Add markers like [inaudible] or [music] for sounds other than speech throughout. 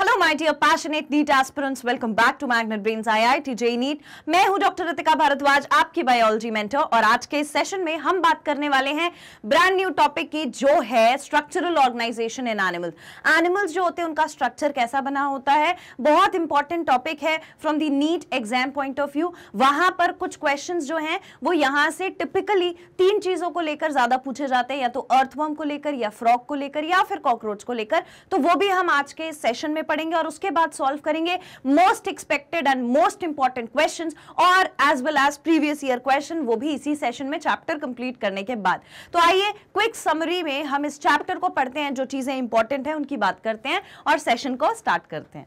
Hello my dear passionate NEET aspirants welcome back to Magnet Brains IIT JEE NEET मैं हूं doctor Ritika Bhardwaj आपकी biology mentor और आज के सेशन में हम बात करने वाले हैं ब्रांड न्यू टॉपिक की जो है structural organisation in animals animals जो होते हैं उनका स्ट्रक्चर कैसा बना होता है बहुत इंपॉर्टेंट टॉपिक है from the NEET exam point of view वहां पर कुछ क्वेश्चन जो है वो यहां से टिपिकली तीन चीजों को लेकर ज्यादा पूछे जाते हैं या तो अर्थवर्म को लेकर या फ्रॉक को लेकर या फिर कॉकरोच को लेकर तो वो भी हम आज के सेशन में पढ़ेंगे और उसके बाद सॉल्व करेंगे most expected and most important question और as well as previous year question वो भी इसी सेशन में चैप्टर कंप्लीट करने के बाद तो आइए क्विक समरी में हम इस चैप्टर को पढ़ते हैं जो चीजें इंपॉर्टेंट है उनकी बात करते हैं और सेशन को स्टार्ट करते हैं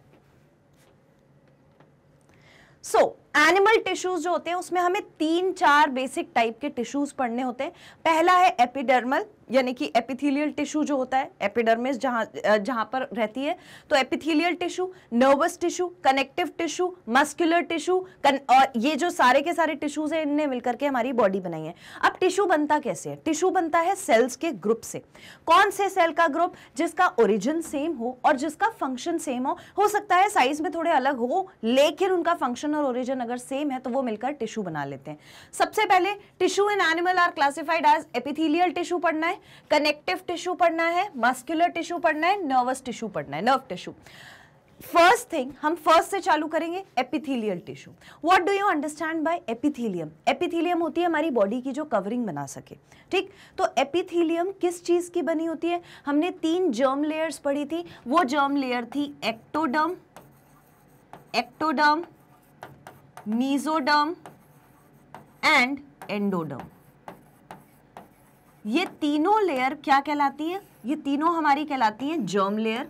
सो so, एनिमल टिश्यूज जो होते हैं उसमें हमें तीन चार बेसिक टाइप के टिश्यूज पढ़ने होते हैं पहला है एपिडर्मल यानी कि एपिथेलियल टिश्यू जो होता है एपिडर्मिस जहां जहां पर रहती है तो epithelial tissue nervous tissue connective tissue muscular tissue और ये जो सारे के सारे टिश्यूज हैं इनने मिलकर के हमारी बॉडी बनाई है अब टिश्यू बनता कैसे है टिश्यू बनता है सेल्स के ग्रुप से कौन से सेल का ग्रुप जिसका ओरिजिन सेम हो और जिसका फंक्शन सेम हो हो सकता है साइज में थोड़े अलग हो लेकिन उनका फंक्शन और ओरिजिन अगर सेम है तो वो मिलकर टिश्यू बना लेते हैं सबसे पहले tissue in animal are classified as epithelial tissue पढ़ना है कनेक्टिव टिश्यू पढ़ना है मस्क्यूलर टिश्यू पढ़ना है नर्वस टिश्यू पढ़ना है नर्व टिश्यू फर्स्ट थिंग हम फर्स्ट से चालू करेंगे epithelial tissue what do you understand by epithelium epithelium होती है हमारी बॉडी की जो कवरिंग बना सके ठीक तो एपिथीलियम किस चीज़ की बनी होती है हमने तीन जर्म लेयर्स पढ़ी थी वो जर्म लेयर थी ectoderm ectoderm mesoderm and endoderm ये तीनों लेयर क्या कहलाती है ये तीनों हमारी कहलाती है जर्म लेयर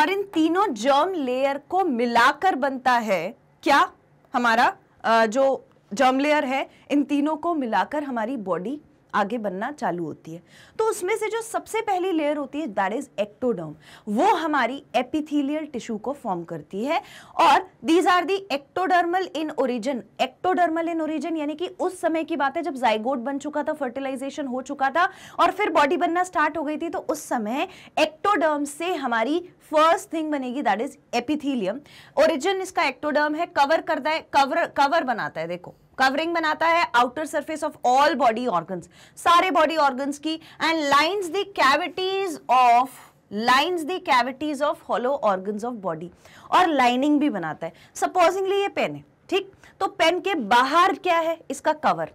और इन तीनों जर्म लेयर को मिलाकर बनता है क्या हमारा जो जर्म लेयर है इन तीनों को मिलाकर हमारी बॉडी आगे बनना चालू होती है तो उसमें से जो सबसे पहली लेयर होती है दैट इज एक्टोडर्म वो हमारी एपिथीलियल टिश्यू को फॉर्म करती है और these are the ectodermal in origin ectodermal in origin यानी कि उस समय की बात है जब जाइगोड बन चुका था फर्टिलाइजेशन हो चुका था और फिर बॉडी बनना स्टार्ट हो गई थी तो उस समय एक्टोडर्म से हमारी फर्स्ट थिंग बनेगी दैट इज एपिथीलियम ओरिजिन इसका एक्टोडर्म है कवर करता है कवर कवर बनाता है देखो कवरिंग बनाता है outer surface of all body organs सारे बॉडी ऑर्गन्स की and line the cavities of line the cavities of hollow organs of body और लाइनिंग भी बनाता है सपोजिंगली ये पेन है ठीक तो पेन के बाहर क्या है इसका कवर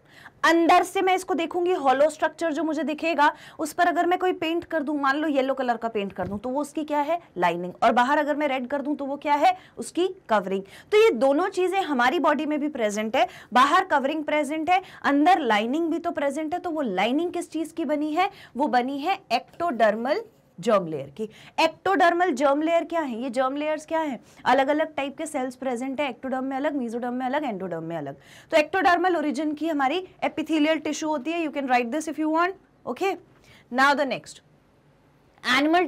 अंदर से मैं इसको देखूंगी हॉलो स्ट्रक्चर जो मुझे दिखेगा उस पर अगर मैं कोई पेंट कर दूं मान लो येलो कलर का पेंट कर दूं तो वो उसकी क्या है लाइनिंग और बाहर अगर मैं रेड कर दूं तो वो क्या है उसकी कवरिंग तो ये दोनों चीज़ें हमारी बॉडी में भी प्रेजेंट है बाहर कवरिंग प्रेजेंट है अंदर लाइनिंग भी तो प्रेजेंट है तो वो लाइनिंग किस चीज़ की बनी है वो बनी है एक्टोडर्मल जर्म लेयर की एक्टोडर्मल जर्म लेयर क्या है ये जर्म लेयर्स क्या है अलग अलग टाइप के सेल्स प्रेजेंट है एक्टोडर्म में अलग मीजोडर्म में अलग एंडोडर्म में अलग तो एक्टोडर्मल ओरिजिन की हमारी एपिथीलियल टिश्यू होती है you can write this if you want okay now the next animal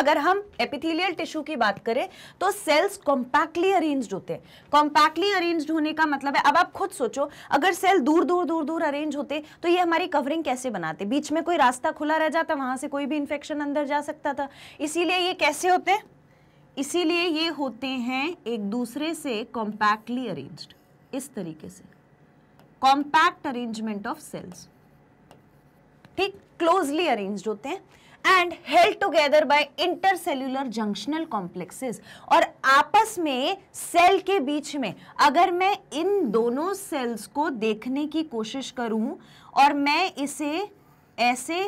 अगर हम एपिथेलियल टिश्यू की बात करें तो सेल्स कॉम्पैक्टली अरेंज्ड होते हैं कॉम्पैक्टली अरेंज्ड होने का मतलब है अब आप खुद सोचो अगर सेल दूर दूर दूर दूर अरेंज होते तो ये हमारी कवरिंग कैसे बनाते बीच में कोई रास्ता खुला रह जाता वहां से कोई भी इंफेक्शन अंदर जा सकता था इसीलिए ये कैसे होते इसीलिए ये होते हैं एक दूसरे से कॉम्पैक्टली अरेंज इस तरीके से कॉम्पैक्ट अरेंजमेंट ऑफ सेल्स ठीक क्लोजली अरेंज्ड होते हैं and held together by intercellular junctional complexes और आपस में सेल के बीच में अगर मैं इन दोनों सेल्स को देखने की कोशिश करूं और मैं इसे ऐसे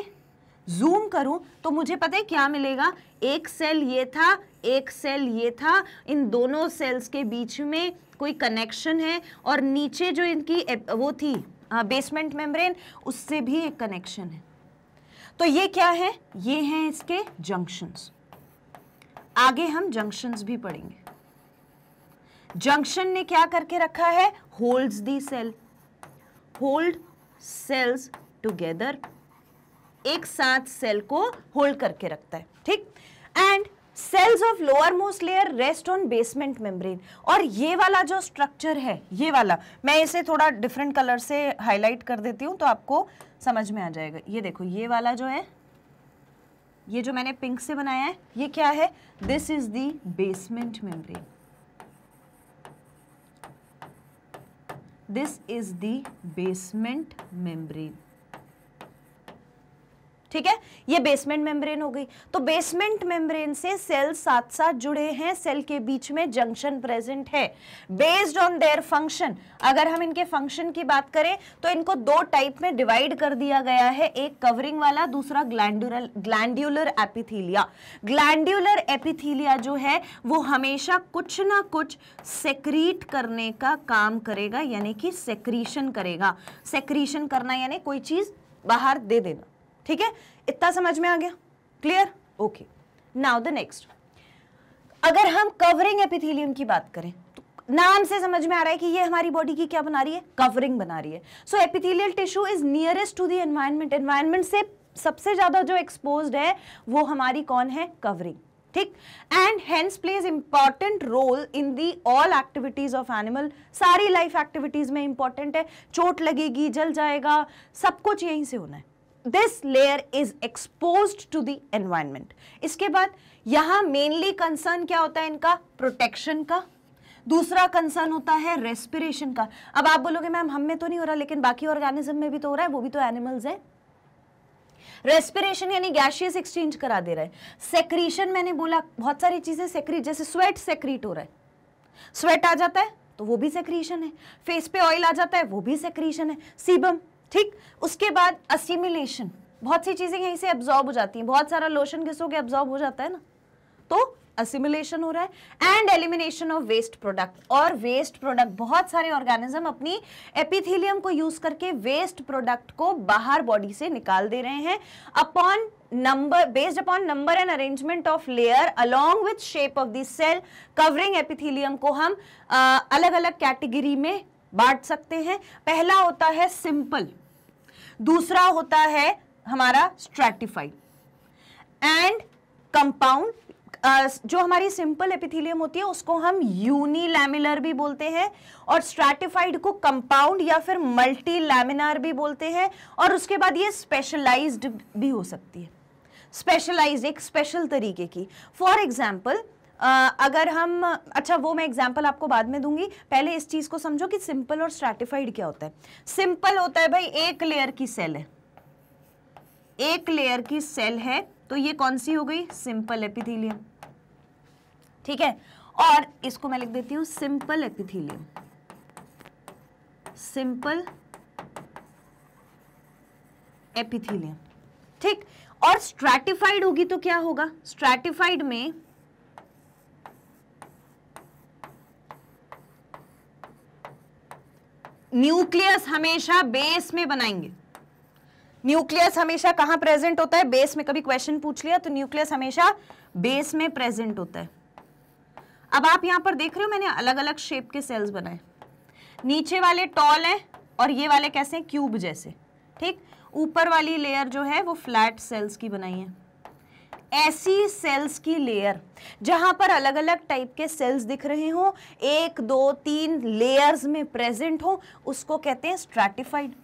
जूम करूं तो मुझे पता है क्या मिलेगा एक सेल ये था एक सेल ये था इन दोनों सेल्स के बीच में कोई कनेक्शन है और नीचे जो इनकी वो थी बेसमेंट हाँ, मेम्ब्रेन उससे भी एक कनेक्शन है तो ये क्या है ये हैं इसके जंक्शंस आगे हम जंक्शंस भी पढ़ेंगे जंक्शन ने क्या करके रखा है holds the cell hold cells together एक साथ सेल को होल्ड करके रखता है ठीक and cells of lowermost layer rest on basement membrane और ये वाला जो स्ट्रक्चर है ये वाला मैं इसे थोड़ा डिफरेंट कलर से हाईलाइट कर देती हूं तो आपको समझ में आ जाएगा ये देखो ये वाला जो है ये जो मैंने पिंक से बनाया है ये क्या है this is the basement membrane this is the basement membrane ठीक है ये बेसमेंट मेम्ब्रेन हो गई तो बेसमेंट मेम्ब्रेन से सेल साथ साथ जुड़े हैं सेल के बीच में जंक्शन प्रेजेंट है बेस्ड ऑन देयर फंक्शन अगर हम इनके फंक्शन की बात करें तो इनको दो टाइप में डिवाइड कर दिया गया है एक कवरिंग वाला दूसरा ग्लैंडुरल ग्लैंडुलर एपिथीलिया ग्लैंडुलर एपिथीलिया जो है वो हमेशा कुछ ना कुछ सेक्रीट करने का काम करेगा यानी कि सेक्रीशन करेगा सेक्रीशन करना यानी कोई चीज़ बाहर दे देना ठीक है इतना समझ में आ गया clear okay now the next अगर हम कवरिंग एपिथेलियम की बात करें तो नाम से समझ में आ रहा है कि ये हमारी बॉडी की क्या बना रही है कवरिंग बना रही है so epithelial tissue is nearest to the environment environment से सबसे ज़्यादा जो एक्सपोज है वो हमारी कौन है कवरिंग ठीक and hence plays important role in the all activities of animal सारी लाइफ एक्टिविटीज में इंपॉर्टेंट है चोट लगेगी जल जाएगा सब कुछ यहीं से होना है this layer is expose to the environment इसके बाद यहां मेनली कंसर्न क्या होता है इनका प्रोटेक्शन का दूसरा कंसर्न होता है रेस्पिरेशन का अब आप बोलोगे मैम हम में तो नहीं हो रहा लेकिन बाकी ऑर्गेनिज्म में भी तो हो रहा है वो भी तो एनिमल्स है रेस्पिरेशन यानी गैशियस एक्सचेंज करा दे रहा है सेक्रीशन मैंने बोला बहुत सारी चीज़ें सेक्रीट जैसे स्वेट सेक्रीट हो रहा है स्वेट आ जाता है तो वो भी सेक्रीशन है फेस पे ऑयल आ जाता है वो भी सेक्रीशन है सीबम ठीक उसके बाद असिमिलेशन बहुत सी चीज़ें यहीं से एब्जॉर्ब हो जाती हैं बहुत सारा लोशन घिसोगे एब्जॉर्ब हो जाता है ना तो असिमिलेशन हो रहा है and elimination of waste product और वेस्ट प्रोडक्ट बहुत सारे ऑर्गेनिज्म अपनी एपिथेलियम को यूज करके वेस्ट प्रोडक्ट को बाहर बॉडी से निकाल दे रहे हैं upon number based upon number and arrangement of layer along with shape of the cell covering epithelium को हम आ, अलग अलग कैटेगरी में बांट सकते हैं पहला होता है सिंपल दूसरा होता है हमारा स्ट्रेटिफाइड एंड कंपाउंड जो हमारी सिंपल एपिथीलियम होती है उसको हम यूनिलैमिलर भी बोलते हैं और स्ट्रेटिफाइड को कंपाउंड या फिर मल्टी लैमिनार भी बोलते हैं और उसके बाद ये स्पेशलाइज्ड भी हो सकती है स्पेशलाइज्ड एक स्पेशल तरीके की फॉर एग्जाम्पल अगर हम अच्छा वो मैं एग्जाम्पल आपको बाद में दूंगी पहले इस चीज़ को समझो कि सिंपल और स्ट्रेटिफाइड क्या होता है सिंपल होता है भाई एक लेयर की सेल है एक लेयर की सेल है तो ये कौन सी हो गई सिंपल एपिथीलियम ठीक है और इसको मैं लिख देती हूं सिंपल एपिथीलियम सिंपल एपिथीलियम ठीक और स्ट्रेटिफाइड होगी तो क्या होगा स्ट्रेटिफाइड में न्यूक्लियस हमेशा बेस में बनाएंगे न्यूक्लियस हमेशा कहाँ प्रेजेंट होता है बेस में कभी क्वेश्चन पूछ लिया तो न्यूक्लियस हमेशा बेस में प्रेजेंट होता है अब आप यहाँ पर देख रहे हो मैंने अलग अलग शेप के सेल्स बनाए नीचे वाले टॉल हैं और ये वाले कैसे हैं क्यूब जैसे ठीक ऊपर वाली लेयर जो है वो फ्लैट सेल्स की बनाई है ऐसी सेल्स की लेयर जहां पर अलग अलग टाइप के सेल्स दिख रहे हों एक दो तीन लेयर्स में प्रेजेंट हो उसको कहते हैं स्ट्रेटिफाइड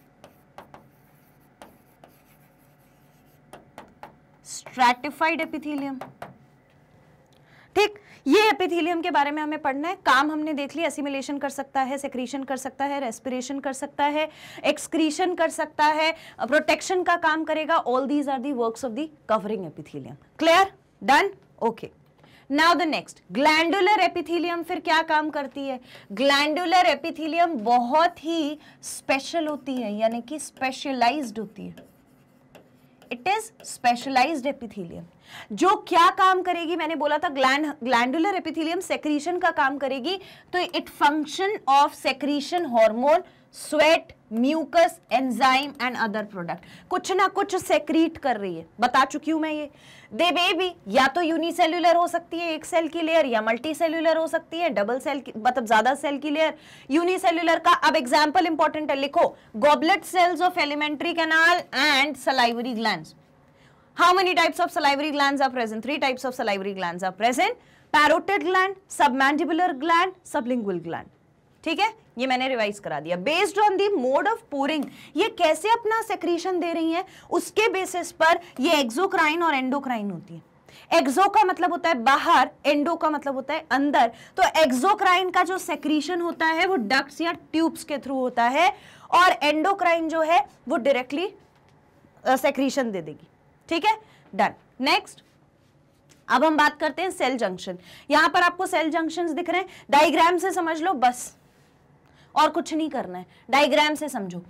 स्ट्रेटिफाइड एपिथेलियम ठीक ये एपिथीलियम के बारे में हमें पढ़ना है काम हमने देख लिया असिमिलेशन कर सकता है सेक्रीशन कर सकता है रेस्पिरेशन कर सकता है एक्सक्रीशन कर सकता है प्रोटेक्शन का काम करेगा all these are the works of the covering epithelium clear done okay now the next glandular epithelium फिर क्या काम करती है ग्लैंडुलर एपिथीलियम बहुत ही स्पेशल होती है यानी कि स्पेशलाइज्ड होती है इट इज स्पेशलाइज्ड एपिथीलियम जो क्या काम करेगी मैंने बोला था ग्लैंड ग्लैंडुलर एपिथिलियम सेक्रीशन का काम करेगी तो it function of secretion hormone sweat mucus enzyme and other product कुछ ना कुछ सेक्रीट कर रही है बता चुकी हूं मैं ये दे बेबी या तो यूनिसेल्यूलर हो सकती है एक सेल की लेयर या मल्टी सेल्यूलर हो सकती है डबल सेल की मतलब ज्यादा सेल की लेयर यूनिसेल्यूलर का अब एग्जाम्पल इंपॉर्टेंट है लिखो goblet cells of alimentary canal and salivary gland How many types of salivary glands are present? Three types of salivary glands are present. Parotid gland, submandibular gland, sublingual gland. ठीक है ये मैंने revise करा दिया based on the mode of pouring ये कैसे अपना secretion दे रही है उसके बेसिस पर ये एक्सोक्राइन और एंडोक्राइन होती है एक्सो का मतलब होता है बाहर एंडो का मतलब होता है अंदर तो एक्सोक्राइन का जो सेक्रीशन होता है वो डक्ट्स या ट्यूब्स के थ्रू होता है और एंडोक्राइन जो है वो डायरेक्टली सेक्रीशन दे देगी ठीक है डन नेक्स्ट अब हम बात करते हैं सेल जंक्शन यहां पर आपको सेल जंक्शन दिख रहे हैं डायग्राम से समझ लो बस और कुछ नहीं करना है डायग्राम से समझो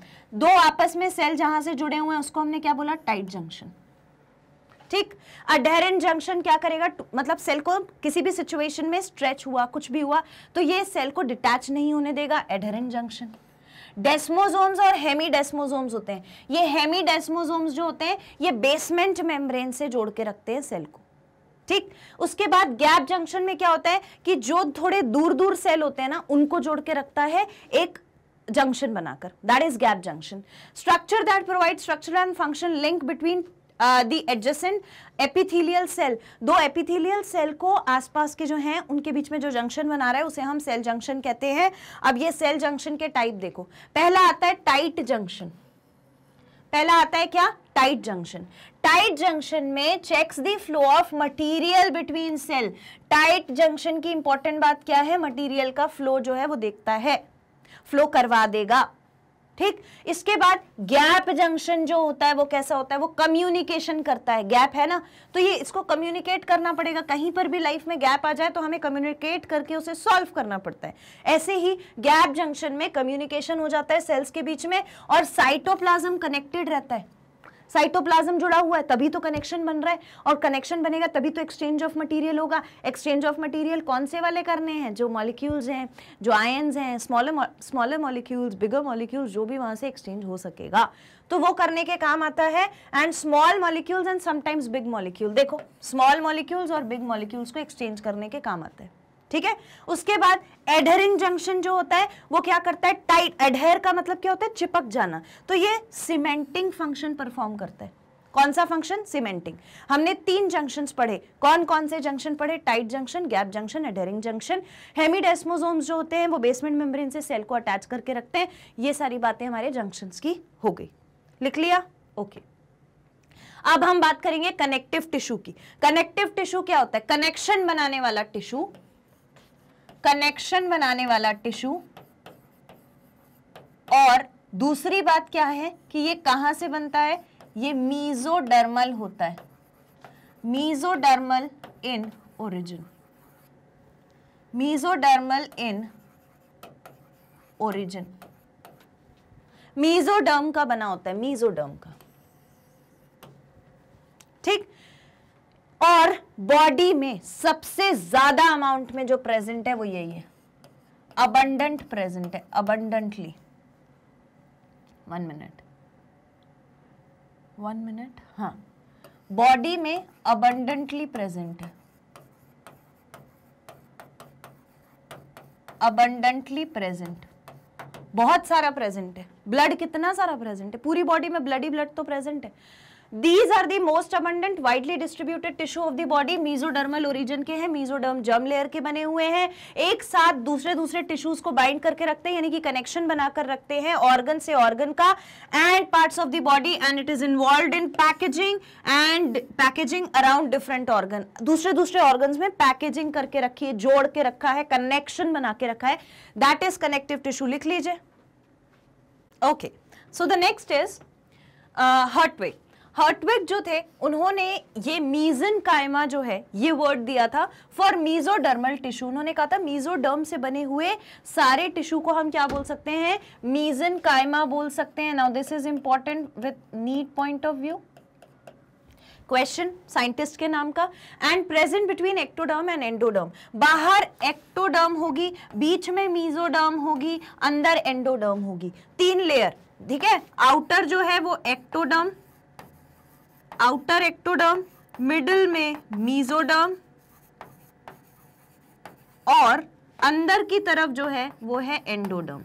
दो आपस में सेल जहां से जुड़े हुए हैं उसको हमने क्या बोला टाइट जंक्शन ठीक अडेरेंट जंक्शन क्या करेगा मतलब सेल को किसी भी सिचुएशन में स्ट्रेच हुआ कुछ भी हुआ तो ये सेल को डिटैच नहीं होने देगा एडेरेंट जंक्शन डेस्मोजोम्स और डेस्मोजोम्स होते हैं ये डेस्मोजोम्स जो होते हैं ये बेसमेंट मेम्ब्रेन से जोड़ के रखते हैं सेल को ठीक उसके बाद गैप जंक्शन में क्या होता है कि जो थोड़े दूर दूर सेल होते हैं ना उनको जोड़ के रखता है एक जंक्शन बनाकर that is gap junction structure that provide structure and function link between the adjacent epithelial cell दो एपिथीलियल सेल को आसपास के जो हैं उनके बीच में जो जंक्शन बना रहा है उसे हम सेल जंक्शन कहते हैं अब ये सेल जंक्शन के टाइप देखो पहला आता है टाइट जंक्शन पहला आता है क्या टाइट जंक्शन टाइट जंक्शन में checks the flow of material between cell tight junction की इंपॉर्टेंट बात क्या है मटेरियल का फ्लो जो है वो देखता है फ्लो करवा देगा ठीक इसके बाद गैप जंक्शन जो होता है वो कैसा होता है वो कम्युनिकेशन करता है गैप है ना तो ये इसको कम्युनिकेट करना पड़ेगा कहीं पर भी लाइफ में गैप आ जाए तो हमें कम्युनिकेट करके उसे सॉल्व करना पड़ता है ऐसे ही गैप जंक्शन में कम्युनिकेशन हो जाता है सेल्स के बीच में और साइटोप्लाज्म कनेक्टेड रहता है साइटोप्लाज्म जुड़ा हुआ है तभी तो कनेक्शन बन रहा है और कनेक्शन बनेगा तभी तो एक्सचेंज ऑफ मटेरियल होगा एक्सचेंज ऑफ मटेरियल कौन से वाले करने हैं जो मॉलिक्यूल्स हैं जो आयन्स हैं smaller smaller molecules bigger molecules जो भी वहां से एक्सचेंज हो सकेगा तो वो करने के काम आता है and small molecules and sometimes big molecule देखो स्मॉल मॉलिक्यूल्स और बिग मॉलिक्यूल्स को एक्सचेंज करने के काम आता है ठीक है उसके बाद एडहरिंग जंक्शन जो होता है वो क्या करता है टाइट एडहर का मतलब क्या होता है चिपक जाना तो ये सीमेंटिंग फंक्शन परफॉर्म करता है कौन सा फंक्शन सीमेंटिंग हमने तीन जंक्शंस पढ़े कौन कौन से जंक्शन पढ़े tight junction gap junction adhering junction hemidesmosomes जो होते हैं वो बेसमेंट मेम्ब्रेन से सेल को अटैच करके रखते हैं ये सारी बातें हमारे जंक्शंस की हो गई लिख लिया ओके अब हम बात करेंगे कनेक्टिव टिश्यू की कनेक्टिव टिश्यू क्या होता है कनेक्शन बनाने वाला टिश्यू कनेक्शन बनाने वाला टिश्यू और दूसरी बात क्या है कि ये कहां से बनता है ये मीजोडर्मल होता है mesodermal in origin mesodermal in origin mesoderm का बना होता है मीजोडर्म का और बॉडी में सबसे ज्यादा अमाउंट में जो प्रेजेंट है वो यही है अबंडेंट प्रेजेंट है abundantly one minute one minute हाँ बॉडी में अबंडेंटली प्रेजेंट है अबंडेंटली प्रेजेंट बहुत सारा प्रेजेंट है ब्लड कितना सारा प्रेजेंट है पूरी बॉडी में ब्लड ही ब्लड तो प्रेजेंट है these are the most abundant widely distributed tissue of the body mesodermal origin के हैं मीजोडर्म जर्म लेयर के बने हुए हैं एक साथ दूसरे दूसरे टिश्यूज को बाइंड करके रखते हैं यानी कि कनेक्शन बनाकर रखते हैं ऑर्गन से ऑर्गन का and parts of the body and it is involved in packaging and packaging around different organ दूसरे दूसरे ऑर्गन में पैकेजिंग करके रखी है जोड़ के रखा है कनेक्शन बना के रखा है दैट इज कनेक्टिव टिश्यू लिख लीजिए okay so the next is Hertwig Hertwig जो थे उन्होंने ये मीजन कायमा जो है ये वर्ड दिया था फॉर मीजोडर्मल टिश्यू उन्होंने कहा था मीजोडर्म से बने हुए सारे टिश्यू को हम क्या बोल सकते हैं मीजन कायमा बोल सकते हैं now this is important with NEET point of view question scientist के नाम का and present between ectoderm and endoderm बाहर एक्टोडर्म होगी बीच में मीजोडर्म होगी अंदर एंडोडर्म होगी तीन लेयर ठीक है आउटर जो है वो एक्टोडर्म आउटर एक्टोडर्म मिडल में मीजोडर्म और अंदर की तरफ जो है वो है एंडोडर्म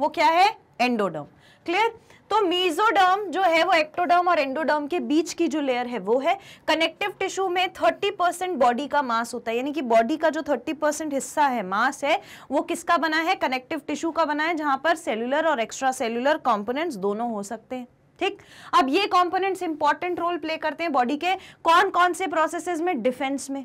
वो क्या है एंडोडर्म क्लियर तो मीजोडर्म जो है वो एक्टोडर्म और एंडोडर्म के बीच की जो लेयर है वो है कनेक्टिव टिश्यू में 30 परसेंट बॉडी का मास होता है यानी कि बॉडी का जो 30 परसेंट हिस्सा है मास है वो किसका बना है कनेक्टिव टिश्यू का बना है जहां पर सेलुलर और एक्स्ट्रा सेलुलर कॉम्पोनेंट्स दोनों हो सकते हैं ठीक अब ये कंपोनेंट्स इंपॉर्टेंट रोल प्ले करते हैं बॉडी के कौन कौन से प्रोसेस में डिफेंस में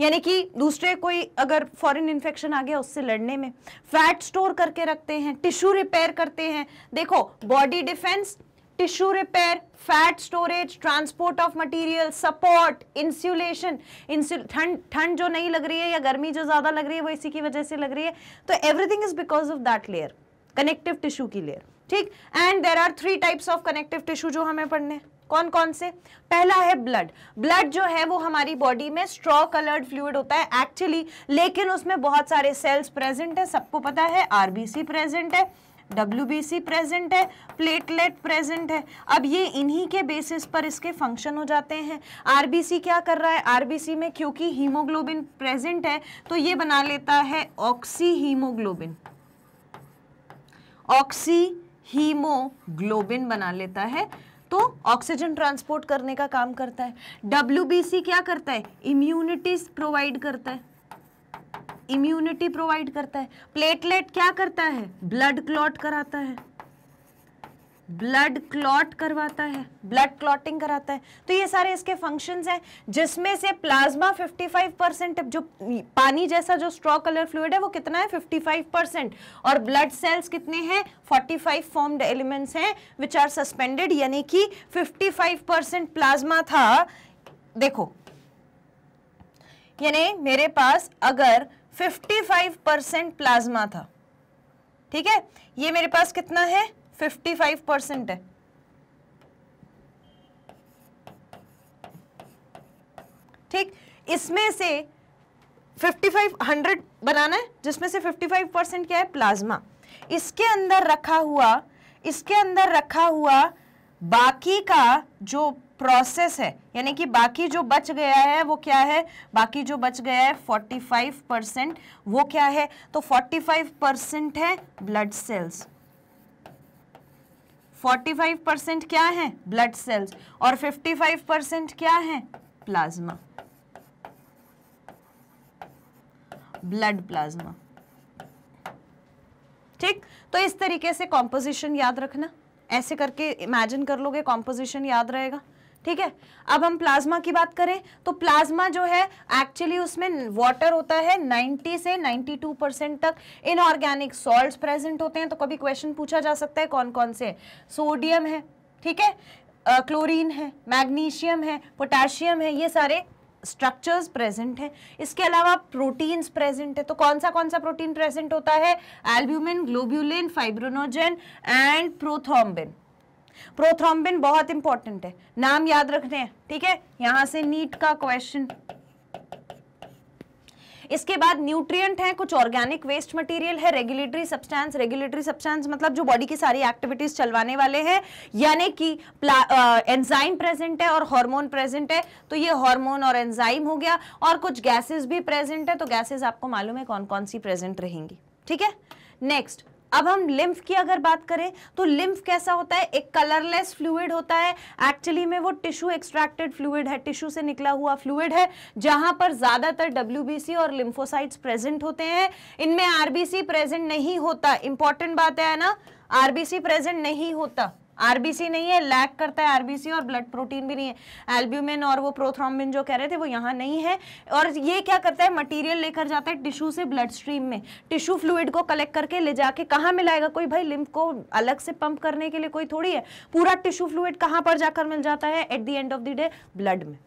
यानी कि दूसरे कोई अगर फॉरेन इन्फेक्शन आ गया उससे लड़ने में फैट स्टोर करके रखते हैं टिश्यू रिपेयर करते हैं देखो body defence tissue repair fat storage transport of material support insulation ठंड ठंड जो नहीं लग रही है या गर्मी जो ज़्यादा लग रही है वो इसी की वजह से लग रही है तो everything is because of that layer connective tissue की लेयर ठीक and there are three types of connective tissue जो हमें पढ़ने कौन कौन से पहला है ब्लड ब्लड जो है वो हमारी बॉडी में स्ट्रॉ कलर्ड फ्लूड होता है एक्चुअली लेकिन उसमें बहुत सारे सेल्स प्रेजेंट है सबको पता है आरबीसी प्रेजेंट है डब्ल्यू प्रेजेंट है प्लेटलेट प्रेजेंट है अब ये इन्हीं के बेसिस पर इसके फंक्शन हो जाते हैं आरबीसी क्या कर रहा है आरबीसी में क्योंकि हीमोग्लोबिन प्रेजेंट है तो ये बना लेता है ऑक्सी हीमोग्लोबिन ऑक्सी हीमोग्लोबिन बना लेता है तो ऑक्सीजन ट्रांसपोर्ट करने का काम करता है डब्ल्यू क्या करता है इम्यूनिटी प्रोवाइड करता है इम्यूनिटी प्रोवाइड करता है प्लेटलेट क्या करता है ब्लड क्लॉट कराता है ब्लड क्लॉट करवाता है ब्लड क्लॉटिंग कराता है तो ये सारे इसके फंक्शंस हैं जिसमें से प्लाज्मा 55 परसेंट जो पानी जैसा जो स्ट्रॉ कलर फ्लूड है वो कितना है 55 परसेंट और ब्लड सेल्स कितने हैं 45 फाइव फॉर्म्ड एलिमेंट्स हैं विच आर सस्पेंडेड यानी कि 55 परसेंट प्लाज्मा था देखो यानी मेरे पास अगर फिफ्टी प्लाज्मा था ठीक है ये मेरे पास कितना है फिफ्टी फाइव परसेंट है ठीक इसमें से 55 100 बनाना है जिसमें से 55 परसेंट क्या है प्लाज्मा इसके अंदर रखा हुआ इसके अंदर रखा हुआ बाकी का जो प्रोसेस है यानी कि बाकी जो बच गया है वो क्या है बाकी जो बच गया है 45 परसेंट वो क्या है तो 45 परसेंट है ब्लड सेल्स 45 परसेंट क्या है ब्लड सेल्स और 55 परसेंट क्या है प्लाज्मा ब्लड प्लाज्मा ठीक तो इस तरीके से कॉम्पोजिशन याद रखना ऐसे करके इमेजिन कर लोगे कॉम्पोजिशन याद रहेगा ठीक है अब हम प्लाज्मा की बात करें तो प्लाज्मा जो है एक्चुअली उसमें वाटर होता है 90 से 92 परसेंट तक इनऑर्गेनिक सॉल्ट प्रेजेंट होते हैं तो कभी क्वेश्चन पूछा जा सकता है कौन कौन से सोडियम है ठीक है क्लोरीन है मैग्नीशियम है पोटेशियम है ये सारे स्ट्रक्चर्स प्रेजेंट हैं इसके अलावा प्रोटीन्स प्रेजेंट है तो कौन सा कौन सा प्रोटीन प्रेजेंट होता है albumin globulin fibrinogen and prothrombin prothrombin बहुत इंपॉर्टेंट है नाम याद रखने हैं ठीक है यहां से नीट का क्वेश्चन इसके बाद न्यूट्रिएंट है कुछ ऑर्गेनिक वेस्ट मटेरियल है रेगुलेटरी सब्सटेंस रेगुलेटरी सब्सटेंस मतलब जो बॉडी की सारी एक्टिविटीज चलवाने वाले हैं यानी कि एंजाइम प्रेजेंट uh, है और हार्मोन प्रेजेंट है तो ये हार्मोन और एंजाइम हो गया और कुछ गैसेस भी प्रेजेंट है तो गैसेज आपको मालूम है कौन कौन सी प्रेजेंट रहेंगी ठीक है नेक्स्ट अब हम लिम्फ की अगर बात करें तो लिम्फ कैसा होता है एक कलरलेस फ्लूड होता है एक्चुअली में वो टिश्यू एक्सट्रैक्टेड फ्लूड है टिश्यू से निकला हुआ फ्लूड है जहां पर ज्यादातर डब्ल्यू और लिम्फोसाइट्स प्रेजेंट होते हैं इनमें आरबीसी प्रेजेंट नहीं होता इंपॉर्टेंट बात है ना आरबीसी प्रेजेंट नहीं होता आरबीसी नहीं है लैक करता है आरबीसी और ब्लड प्रोटीन भी नहीं है एल्ब्यूमिन और वो प्रोथ्रॉम्बिन जो कह रहे थे वो यहाँ नहीं है और ये क्या करता है मटीरियल लेकर जाता है टिश्यू से ब्लड स्ट्रीम में टिश्यू फ्लूड को कलेक्ट करके ले जाके कहाँ मिलाएगा कोई भाई लिम्फ को अलग से पंप करने के लिए कोई थोड़ी है पूरा टिश्यू फ्लूड कहाँ पर जाकर मिल जाता है at the end of the day blood में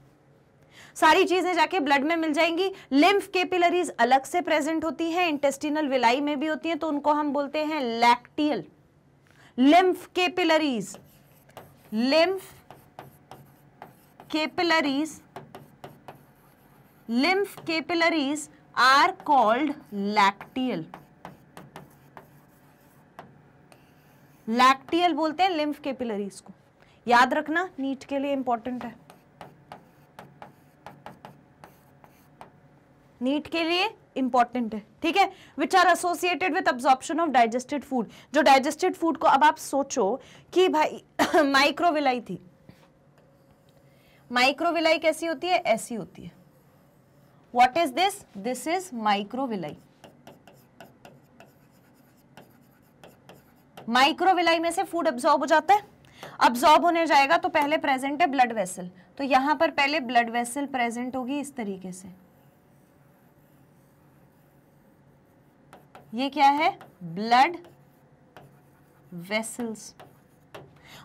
सारी चीजें जाके ब्लड में मिल जाएंगी लिम्फ केपिलरीज अलग से प्रेजेंट होती हैं इंटेस्टिनल विलाई में भी होती हैं तो उनको हम बोलते हैं lacteal lymph capillaries lymph capillaries lymph capillaries are called lacteal lacteal बोलते हैं लिम्फ केपिलरीज को याद रखना नीट के लिए इंपॉर्टेंट है नीट के लिए इंपॉर्टेंट है ठीक है which are associated with absorption of digested food जो डाइजेस्टेड फूड को अब आप सोचो कि भाई माइक्रोविलाई [coughs] थी माइक्रोविलाई कैसी होती है ऐसी होती है what is this this is microvilli microvilli में से फूड अब्जॉर्ब हो जाता है अब्जॉर्ब होने जाएगा तो पहले प्रेजेंट है ब्लड वेसल तो यहां पर पहले ब्लड वेसल प्रेजेंट होगी इस तरीके से ये क्या है ब्लड वेसल्स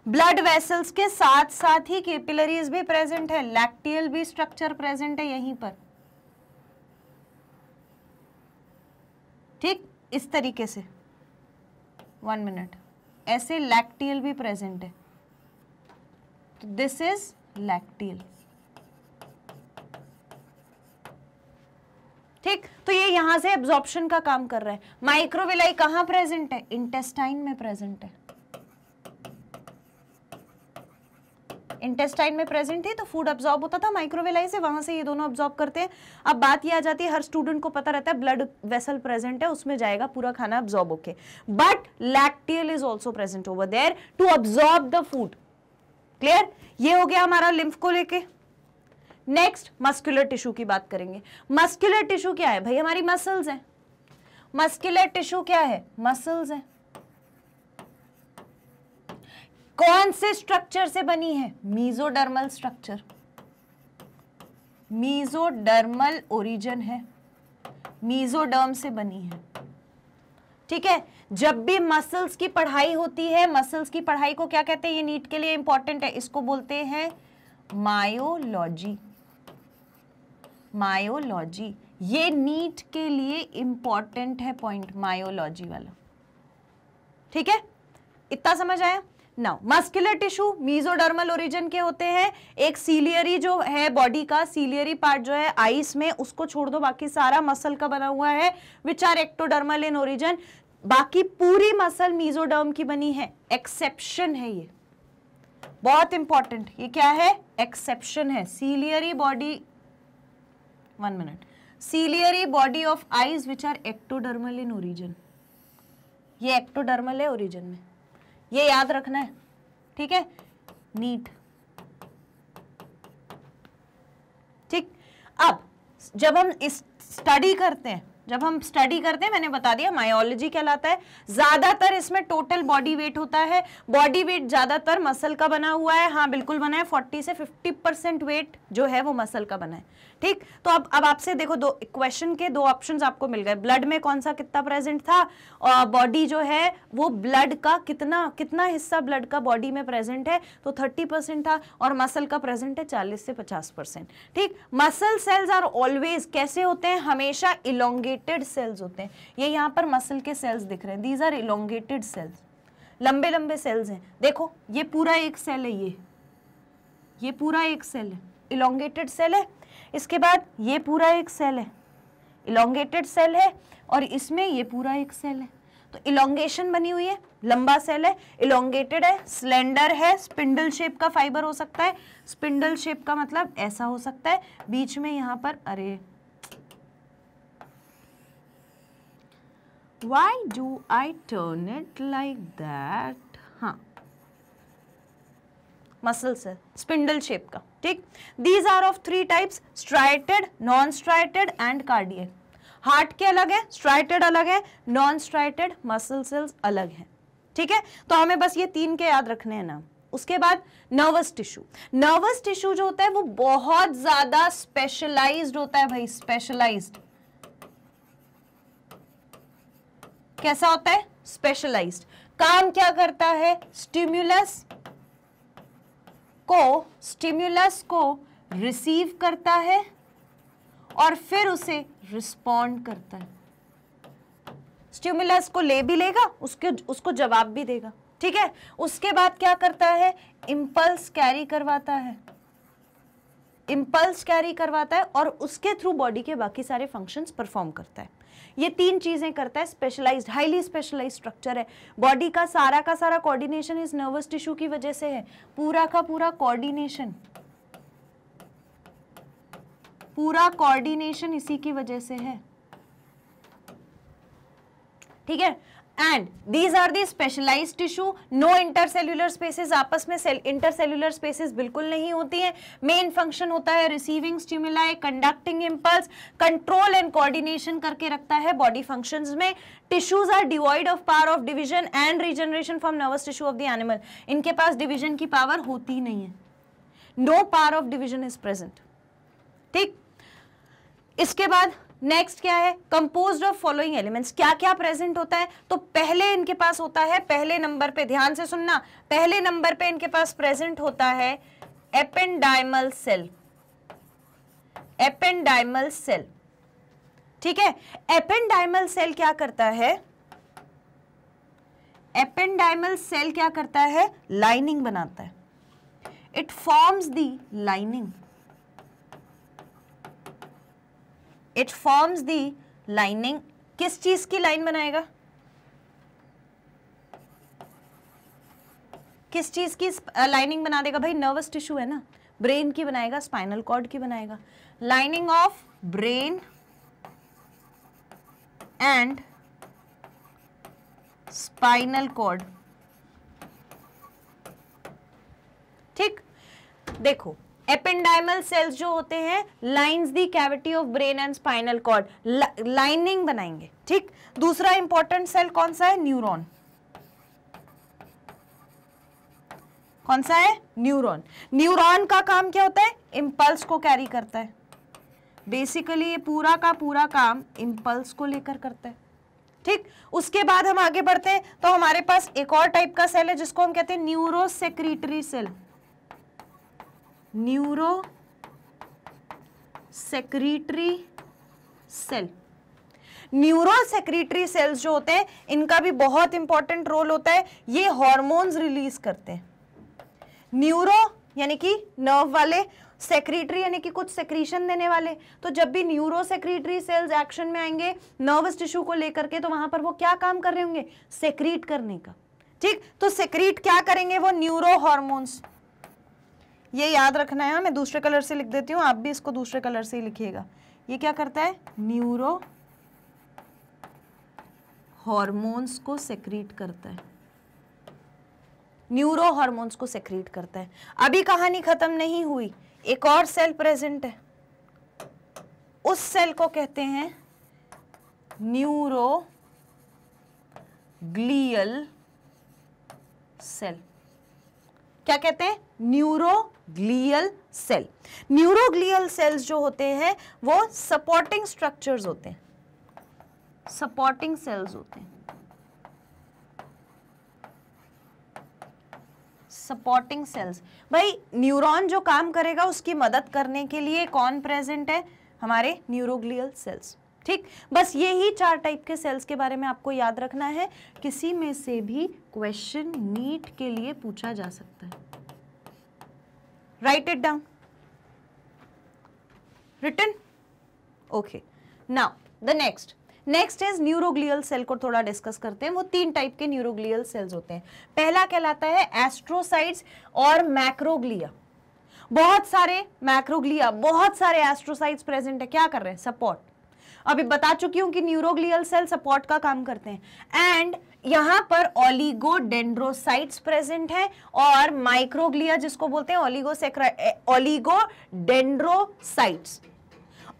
ब्लड वेसल्स के साथ साथ ही केपिलरीज भी प्रेजेंट है लैक्टियल भी स्ट्रक्चर प्रेजेंट है यहीं पर ठीक इस तरीके से वन मिनट ऐसे लैक्टियल भी प्रेजेंट है दिस इज लैक्टियल ठीक तो ये यहां से एब्जॉर्प्शन का काम कर रहा है माइक्रोविलाई कहां प्रेजेंट है इंटेस्टाइन में प्रेजेंट है इंटेस्टाइन में प्रेजेंट थी तो फूड अब्जॉर्ब होता था माइक्रोवेलाई से वहां से ये दोनों अब्जॉर्ब करते हैं अब बात ये आ जाती है हर स्टूडेंट को पता रहता है ब्लड वेसल प्रेजेंट है उसमें जाएगा पूरा खाना अब्जॉर्ब होके but lacteal is also present over there to absorb the food clear ये हो गया हमारा लिम्फ को लेके नेक्स्ट मस्कुलर टिश्यू की बात करेंगे मस्कुलर टिश्यू क्या है भाई हमारी मसल्स हैं मस्कुलर टिश्यू क्या है मसल्स हैं कौन से स्ट्रक्चर से बनी है मीजोडर्मल स्ट्रक्चर मीजोडर्मल ओरिजिन है मीजोडर्म से बनी है ठीक है जब भी मसल्स की पढ़ाई होती है मसल्स की पढ़ाई को क्या कहते हैं ये नीट के लिए इंपॉर्टेंट है इसको बोलते हैं मायोलॉजी मायोलॉजी ये नीट के लिए इंपॉर्टेंट है पॉइंट मायोलॉजी वाला ठीक है इतना समझ आया now muscular tissue mesodermal origin के होते हैं एक सीलियरी जो है बॉडी का सीलियरी पार्ट जो है आइस में उसको छोड़ दो बाकी सारा मसल का बना हुआ है which are ectodermal in origin बाकी पूरी मसल मीजोडर्म की बनी है एक्सेप्शन है ये बहुत इंपॉर्टेंट ये क्या है एक्सेप्शन है ciliary body one minute ciliary body of eyes which are ectodermal in origin ये एक्टोडर्मल है ओरिजन में ये याद रखना है ठीक है नीट ठीक अब जब हम इस स्टडी करते हैं जब हम स्टडी करते हैं मैंने बता दिया मायोलॉजी कहलाता है ज़्यादातर इसमें टोटल बॉडी वेट होता है बॉडी वेट ज़्यादातर मसल का बना हुआ है हाँ बिल्कुल बना है 40 से 50 परसेंट वेट जो है वो मसल का बना है ठीक तो अब अब आपसे देखो दो क्वेश्चन के दो ऑप्शंस आपको मिल गए ब्लड में कौन सा कितना प्रेजेंट था और बॉडी जो है वो ब्लड का कितना कितना हिस्सा ब्लड का बॉडी में प्रेजेंट है तो थर्टी परसेंट था और मसल का प्रेजेंट है चालीस से पचास परसेंट ठीक मसल सेल्स आर ऑलवेज कैसे होते हैं हमेशा इलोंगेटेड सेल्स होते हैं ये यहाँ पर मसल के सेल्स दिख रहे हैं दीज आर इलोंगेटेड सेल्स लंबे लंबे सेल्स हैं देखो ये पूरा एक सेल है ये ये पूरा एक सेल है इलोंगेटेड सेल है इसके बाद ये पूरा एक सेल है इलोंगेटेड सेल है और इसमें ये पूरा एक सेल है तो इलोंगेशन बनी हुई है लंबा सेल है इलोंगेटेड है स्लेंडर है स्पिंडल शेप का फाइबर हो सकता है स्पिंडल शेप का मतलब ऐसा हो सकता है बीच में यहाँ पर अरे why do I turn it like that हाँ मसल सेल स्पिंडल शेप का ठीक these are of three types striated non striated and cardiac heart के अलग है स्ट्राइटेड अलग है नॉन स्ट्राइटेड मसल सेल्स अलग है ठीक है तो हमें बस ये तीन के याद रखने हैं ना उसके बाद नर्वस टिश्यू नर्वस टिश्यू जो होता है वो बहुत ज्यादा स्पेशलाइज्ड होता है भाई स्पेशलाइज्ड कैसा होता है स्पेशलाइज्ड काम क्या करता है स्टिम्यूलस को स्टिम्यूलस को रिसीव करता है और फिर उसे रिस्पॉन्ड करता है स्टिम्यूलस को ले भी लेगा उसके उसको जवाब भी देगा ठीक है उसके बाद क्या करता है इम्पल्स कैरी करवाता है इंपल्स कैरी करवाता है और उसके थ्रू बॉडी के बाकी सारे फंक्शंस परफॉर्म करता है ये तीन चीज़ें करता है स्पेशलाइज हाईली स्पेशलाइज स्ट्रक्चर है बॉडी का सारा का सारा कोऑर्डिनेशन इस नर्वस टिश्यू की वजह से है पूरा का पूरा कोऑर्डिनेशन पूरा कोऑर्डिनेशन इसी की वजह से है ठीक है and these are the specialise tissue no intercellular spaces आपस में इंटरसेल्यूलर स्पेसिस बिल्कुल नहीं होती है मेन फंक्शन होता है receiving stimuli conducting impulse control and coordination करके रखता है बॉडी फंक्शन में tissues are devoid of power of division and regeneration from nervous tissue of the animal इनके पास डिविजन की पावर होती नहीं है no power of division is present ठीक इसके बाद नेक्स्ट क्या है कंपोज ऑफ फॉलोइंग एलिमेंट्स क्या क्या प्रेजेंट होता है तो पहले इनके पास होता है पहले नंबर पे ध्यान से सुनना पहले नंबर पे इनके पास प्रेजेंट होता है एपेंडाइमल सेल एपेंडाइमल सेल ठीक है एपेंडाइमल सेल क्या करता है एपेंडाइमल सेल क्या करता है लाइनिंग बनाता है it forms the lining it forms the lining किस चीज की लाइन बनाएगा किस चीज की लाइनिंग बना देगा भाई नर्वस टिश्यू है ना ब्रेन की बनाएगा स्पाइनल कॉर्ड की बनाएगा lining of brain and spinal cord ठीक देखो एपेंडाइमल सेल्स जो होते हैं lines the cavity of brain and spinal cord lining बनाएंगे ठीक दूसरा इंपॉर्टेंट सेल कौन सा है न्यूरॉन कौन सा है न्यूरॉन न्यूरॉन का काम क्या होता है इम्पल्स को कैरी करता है बेसिकली ये पूरा का पूरा काम इम्पल्स को लेकर करता है ठीक उसके बाद हम आगे बढ़ते हैं तो हमारे पास एक और टाइप का सेल है जिसको हम कहते हैं neurosecretory cell neuro secretory cell neuro secretory cells जो होते हैं इनका भी बहुत इंपॉर्टेंट रोल होता है ये हॉर्मोन्स रिलीज करते हैं न्यूरो यानी कि नर्व वाले सेक्रेटरी यानी कि कुछ सेक्रीशन देने वाले तो जब भी न्यूरो सेक्रेटरी सेल्स एक्शन में आएंगे नर्वस टिश्यू को लेकर के तो वहां पर वो क्या काम कर रहे होंगे सेक्रीट करने का ठीक तो सेक्रीट क्या करेंगे वो न्यूरो हॉर्मोन्स ये याद रखना है हाँ, मैं दूसरे कलर से लिख देती हूँ आप भी इसको दूसरे कलर से ही लिखिएगा ये क्या करता है न्यूरो हॉर्मोन्स को सेक्रीट करता है न्यूरो हॉर्मोन्स को सेक्रीट करता है अभी कहानी खत्म नहीं हुई एक और सेल प्रेजेंट है उस सेल को कहते हैं न्यूरो ग्लियल सेल क्या कहते हैं neuro glial cell neuroglial cells जो होते हैं वो सपोर्टिंग स्ट्रक्चर्स होते हैं सपोर्टिंग सेल्स होते हैं सपोर्टिंग सेल्स भाई न्यूरॉन जो काम करेगा उसकी मदद करने के लिए कौन प्रेजेंट है हमारे न्यूरोग्लियल सेल्स ठीक बस ये ही चार टाइप के सेल्स के बारे में आपको याद रखना है किसी में से भी क्वेश्चन नीट के लिए पूछा जा सकता है write it down written okay now the next next is neuroglial cell को थोड़ा डिस्कस करते हैं वो तीन टाइप के न्यूरोग्लियल सेल्स होते हैं पहला कहलाता है एस्ट्रोसाइट्स और मैक्रोग्लिया बहुत सारे मैक्रोग्लिया बहुत सारे एस्ट्रोसाइट्स प्रेजेंट है क्या कर रहे हैं सपोर्ट अभी बता चुकी हूं कि न्यूरोग्लियल सेल सपोर्ट का काम करते हैं एंड यहां पर ऑलिगोडेंड्रोसाइट्स प्रेजेंट है और माइक्रोग्लिया जिसको बोलते हैं ऑलिगोसेक्रा ऑलिगोडेंड्रोसाइट्स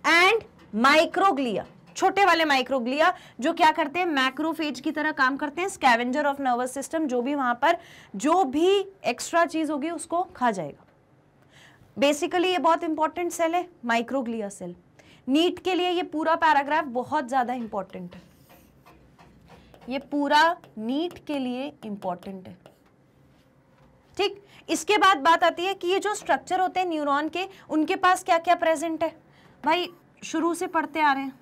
एंड माइक्रोग्लिया छोटे वाले माइक्रोग्लिया जो क्या करते हैं मैक्रोफेज की तरह काम करते हैं स्कैवेंजर ऑफ नर्वस सिस्टम जो भी वहां पर जो भी एक्स्ट्रा चीज होगी उसको खा जाएगा बेसिकली ये बहुत इंपॉर्टेंट सेल है माइक्रोग्लिया सेल नीट के लिए ये पूरा पैराग्राफ बहुत ज़्यादा इंपॉर्टेंट है ये पूरा नीट के लिए इंपॉर्टेंट है ठीक इसके बाद बात आती है कि ये जो स्ट्रक्चर होते हैं न्यूरॉन के उनके पास क्या क्या प्रेजेंट है भाई शुरू से पढ़ते आ रहे हैं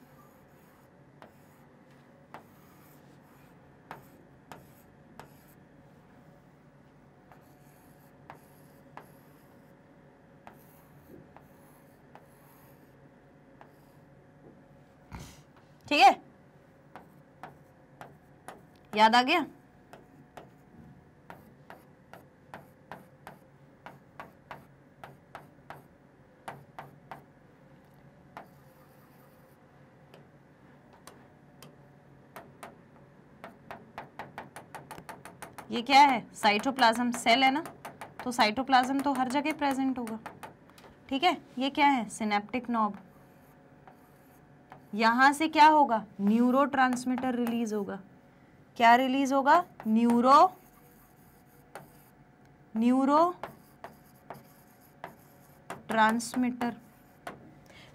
ठीक है याद आ गया ये क्या है साइटोप्लाज्म सेल है ना तो साइटोप्लाज्म तो हर जगह प्रेजेंट होगा ठीक है ये क्या है सिनेप्टिक नॉब यहाँ से क्या होगा न्यूरो रिलीज होगा क्या रिलीज होगा neuro neuro transmitter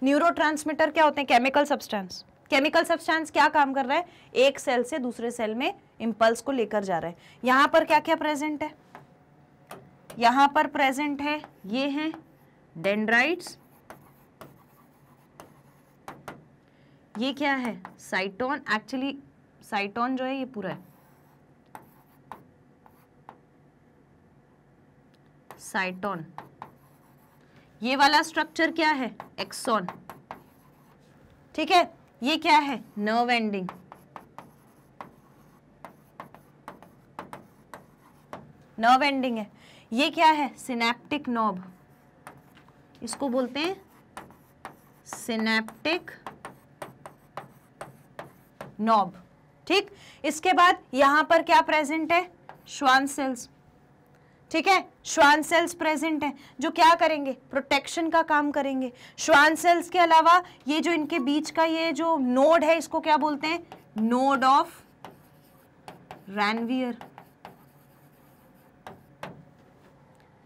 neuro transmitter क्या होते हैं केमिकल सब्सटेंस केमिकल सब्सटेंस क्या काम कर रहा है एक सेल से दूसरे सेल में इम्पल्स को लेकर जा रहा है यहां पर क्या क्या प्रेजेंट है यहां पर प्रेजेंट है ये हैं डेंड्राइट्स ये क्या है साइटोन एक्चुअली साइटोन जो है ये पूरा है साइटोन ये वाला स्ट्रक्चर क्या है एक्सॉन ठीक है ये क्या है नर्व एंडिंग नर्व एंडिंग है ये क्या है सिनेप्टिक नॉब इसको बोलते हैं सिनेप्टिक नॉब ठीक इसके बाद यहां पर क्या प्रेजेंट है श्वान सेल्स ठीक है श्वान सेल्स प्रेजेंट है जो क्या करेंगे प्रोटेक्शन का काम करेंगे श्वान सेल्स के अलावा ये जो इनके बीच का ये जो नोड है इसको क्या बोलते हैं नोड ऑफ रैनवियर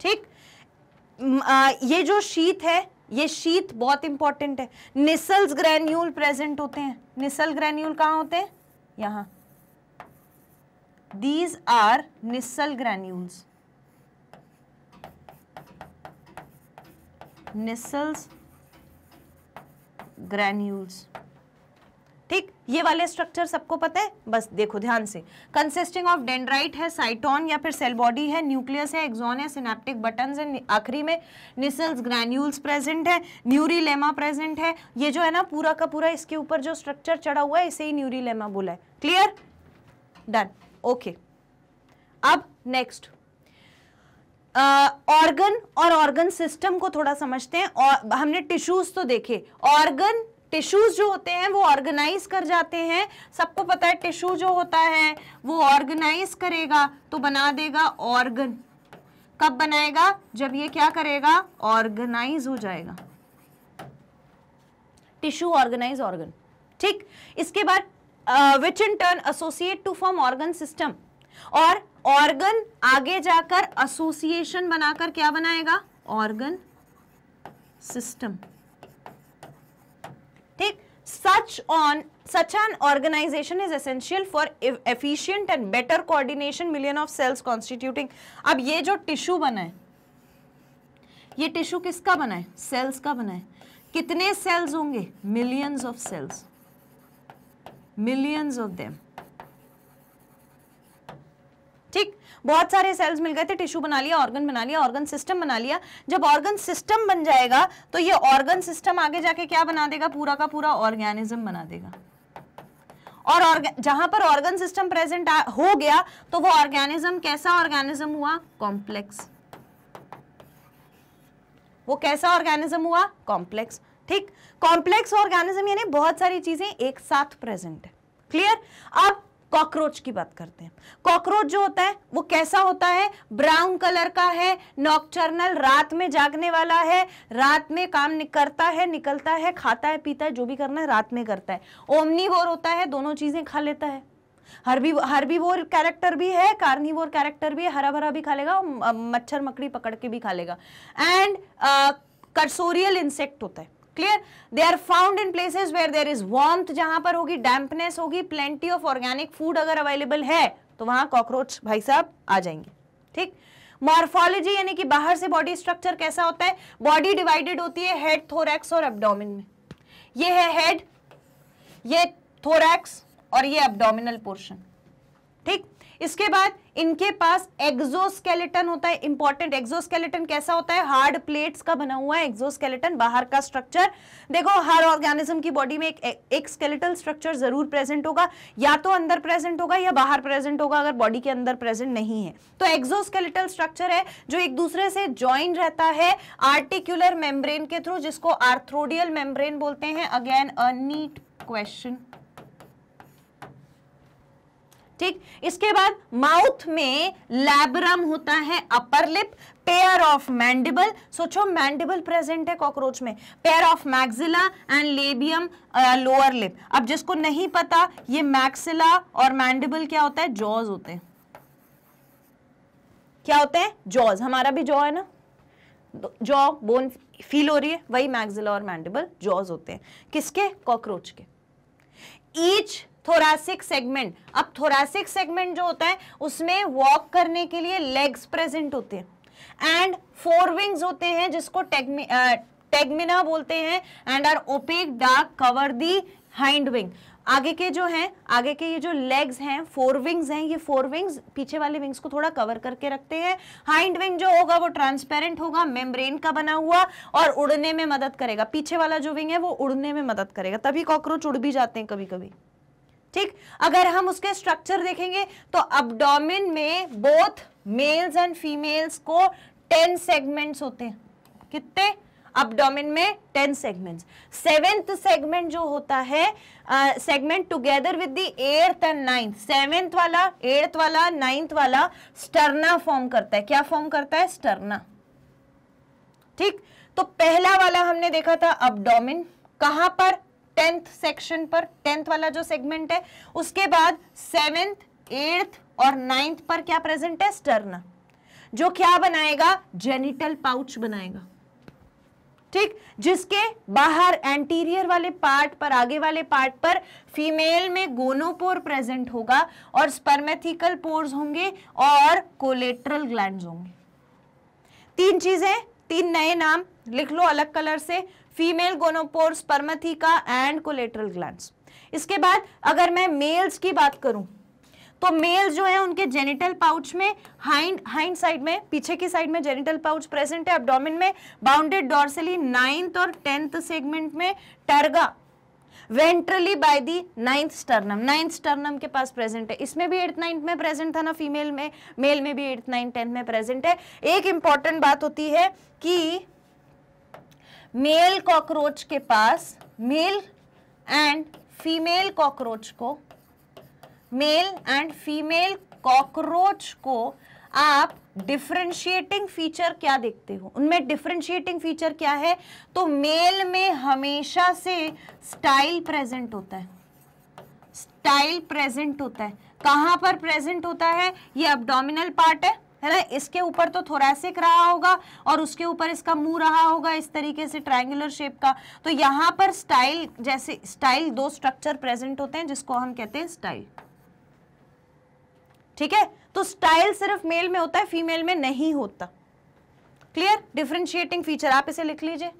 ठीक ये जो शीत है ये शीत बहुत इंपॉर्टेंट है निसल्स ग्रेन्यूल प्रेजेंट होते हैं निसल ग्रेन्यूल कहां होते हैं यहां these are Nissl granules Nissl's granules ये वाले स्ट्रक्चर सबको पता है बस देखो ध्यान से कंसिस्टिंग ऑफ डेंड्राइट है साइटोन या फिर सेल बॉडी है न्यूक्लियस है एक्सॉन है सिनेप्टिक बटन है आखिरी में निसल्स ग्रैन्यूल्स प्रेजेंट है न्यूरीलेमा प्रेजेंट है ये जो है ना पूरा का पूरा इसके ऊपर जो स्ट्रक्चर चढ़ा हुआ है इसे ही न्यूरीलेमा बोला है क्लियर डन ओके अब नेक्स्ट ऑर्गन uh, और ऑर्गन सिस्टम को थोड़ा समझते हैं और हमने टिश्यूज तो देखे ऑर्गन टिश्यूज जो होते हैं वो ऑर्गेनाइज कर जाते हैं सबको पता है टिश्यू जो होता है वो ऑर्गेनाइज करेगा तो बना देगा ऑर्गन कब बनाएगा जब ये क्या करेगा ऑर्गेनाइज हो जाएगा टिश्यू ऑर्गेनाइज ऑर्गन ठीक इसके बाद which in turn associate to form organ system और ऑर्गन आगे जाकर एसोसिएशन बनाकर क्या बनाएगा ऑर्गन सिस्टम ठीक such on such an organisation is essential for efficient and better coordination million of cells constituting अब ये जो टिश्यू बना है ये टिश्यू किसका बना है सेल्स का बना है कितने सेल्स होंगे millions of cells millions of them बहुत सारे सेल्स मिल गए थे टिश्यू बना लिया ऑर्गन बना लिया ऑर्गन सिस्टम बना लिया जब ऑर्गन सिस्टम बन जाएगा तो ये ऑर्गन सिस्टम आगे जाके क्या बना देगा पूरा का पूरा ऑर्गेनिज्म बना देगा और जहां पर ऑर्गन सिस्टम प्रेजेंट हो गया तो वो ऑर्गेनिज्म कैसा ऑर्गेनिज्म हुआ कॉम्प्लेक्स वो कैसा ऑर्गेनिज्म हुआ कॉम्प्लेक्स ठीक कॉम्प्लेक्स ऑर्गेनिज्म यानी बहुत सारी चीजें एक साथ प्रेजेंट है क्लियर अब कॉकरोच की बात करते हैं कॉकरोच जो होता है वो कैसा होता है ब्राउन कलर का है नॉक्चर्नल रात में जागने वाला है रात में काम करता है निकलता है खाता है पीता है जो भी करना है रात में करता है ओमनीवोर होता है दोनों चीज़ें खा लेता है हरबी हरबीवोर कैरेक्टर भी है कार्निवोर कैरेक्टर भी है हरा भरा भी खा लेगा मच्छर मकड़ी पकड़ के भी खा लेगा एंड कर्सोरियल इंसेक्ट होता है clear they are found in places where there is warm जहां पर होगी डैम्पनेस होगी प्लेंटी ऑफ ऑर्गेनिक फूड अगर अवेलेबल है तो वहां कॉकरोच भाई साहब आ जाएंगे ठीक मॉर्फोलॉजी यानी कि बाहर से बॉडी स्ट्रक्चर कैसा होता है बॉडी डिवाइडेड होती है हेड थोरैक्स और एब्डोमिन में ये है हेड ये थोरैक्स और ये एब्डोमिनल पोर्शन ठीक इसके बाद इनके पास एग्जोस्केलेटन होता है इंपॉर्टेंट एक्सोस्केलेटन कैसा होता है हार्ड प्लेट्स का बना हुआ है एग्जोस्केलेटन बाहर का स्ट्रक्चर देखो हर ऑर्गेनिज्म की बॉडी में एक एक स्केलेटल स्ट्रक्चर जरूर प्रेजेंट होगा या तो अंदर प्रेजेंट होगा या बाहर प्रेजेंट होगा अगर बॉडी के अंदर प्रेजेंट नहीं है तो एग्जोस्केलेटल स्ट्रक्चर है जो एक दूसरे से ज्वाइन रहता है आर्टिक्यूलर मेम्ब्रेन के थ्रू जिसको आर्थ्रोडियल मेम्ब्रेन बोलते हैं अगेन अ नीट क्वेश्चन ठीक इसके बाद माउथ में लैबरम होता है upper lip pair of mandible सोचो मैंडिबल प्रेजेंट है कॉकरोच में pair of maxilla and labium lower lip अब जिसको नहीं पता ये मैक्सिला और मैंडिबल क्या होता है जॉज होते हैं क्या होते हैं जॉज हमारा भी जॉ है ना जॉ बोन फील हो रही है वही मैक्सिला और मैंडिबल जॉज होते हैं किसके कॉकरोच के ईच थोरासिक सेगमेंट अब थोरासिक सेगमेंट जो होता है उसमें वॉक करने के लिए लेग्स प्रेजेंट होते हैं एंड फोर विंग्स होते हैं जिसको टेगमि टेगमिना बोलते हैं and are opaque dark cover the hind wing आगे के जो हैं आगे के ये जो लेग्स हैं फोर विंग्स हैं ये फोर विंग्स पीछे वाले विंग्स को थोड़ा कवर करके रखते हैं हाइंड विंग जो होगा वो ट्रांसपेरेंट होगा मेम्ब्रेन का बना हुआ और उड़ने में मदद करेगा पीछे वाला जो विंग है वो उड़ने में मदद करेगा तभी कॉकरोच उड़ भी जाते हैं कभी कभी ठीक अगर हम उसके स्ट्रक्चर देखेंगे तो अबडोमिन में बोथ मेल्स एंड फीमेल्स को टेन सेगमेंट्स होते हैं कितने अबडोमिन में टेन सेगमेंट्स सेवेंथ सेगमेंट जो होता है segment together with the eighth and ninth seventh वाला एर्थ वाला नाइन्थ वाला स्टर्ना फॉर्म करता है क्या फॉर्म करता है स्टर्ना ठीक तो पहला वाला हमने देखा था अबडोमिन कहां पर टेंथ सेक्शन पर टेंथ वाला जो सेगमेंट है उसके बाद सेवेंथ एट्थ और नाइन्थ पर क्या प्रेजेंट है स्टर्न जो क्या बनाएगा जेनिटल पाउच बनाएगा ठीक जिसके बाहर एंटीरियर वाले पार्ट पर आगे वाले पार्ट पर फीमेल में गोनोपोर प्रेजेंट होगा और स्पर्मेथिकल पोर्स होंगे और कोलेट्रल ग्लैंड होंगे तीन चीजें तीन नए नाम लिख लो अलग कलर से female gonopore spermatheca and collateral gland इसके बाद अगर मैं मेल्स की बात करूं तो मेल्स जो है उनके जेनिटल पाउच में हाइंड हाइंड साइड में पीछे की साइड में जेनिटल पाउच प्रेजेंट है एब्डोमिन में बाउंडेड डॉर्सली नाइन्थ और टेंथ सेगमेंट में terga ventrally by the ninth sternum ninth sternum के पास प्रेजेंट है इसमें भी एट्थ नाइन्थ में प्रेजेंट था ना फीमेल में मेल में भी एट्थ नाइन्थ टेंथ में प्रेजेंट है एक इंपॉर्टेंट बात होती है कि मेल कॉकरोच के पास मेल एंड फीमेल कॉकरोच को मेल एंड फीमेल कॉकरोच को आप डिफ्रेंशिएटिंग फीचर क्या देखते हो उनमें डिफ्रेंशिएटिंग फीचर क्या है तो मेल में हमेशा से स्टाइल प्रेजेंट होता है स्टाइल प्रेजेंट होता है कहाँ पर प्रेजेंट होता है ये अब्डोमिनल पार्ट है है ना इसके ऊपर तो थोरेसिक रहा होगा और उसके ऊपर इसका मुंह रहा होगा इस तरीके से ट्राइंगुलर शेप का तो यहां पर स्टाइल जैसे स्टाइल दो स्ट्रक्चर प्रेजेंट होते हैं जिसको हम कहते हैं स्टाइल ठीक है तो स्टाइल सिर्फ मेल में होता है फीमेल में नहीं होता क्लियर डिफ्रेंशिएटिंग फीचर आप इसे लिख लीजिए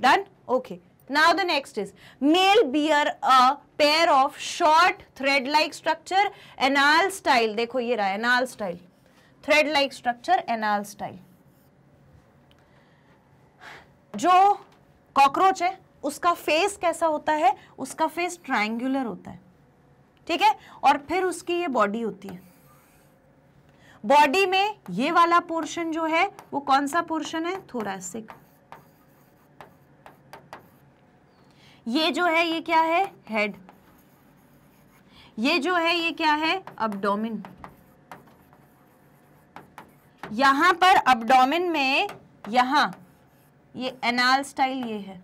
done okay okay. Now the next is male bear a pair of short thread like structure anal style देखो ये रहा anal style thread like structure anal style जो cockroach है उसका face कैसा होता है उसका face triangular होता है ठीक है और फिर उसकी ये body होती है body में ये वाला portion जो है वो कौन सा portion है thoracic ये जो है ये क्या है हेड ये जो है ये क्या है अबडोमिन यहां पर अबडोमिन में यहां ये एनाल स्टाइल ये है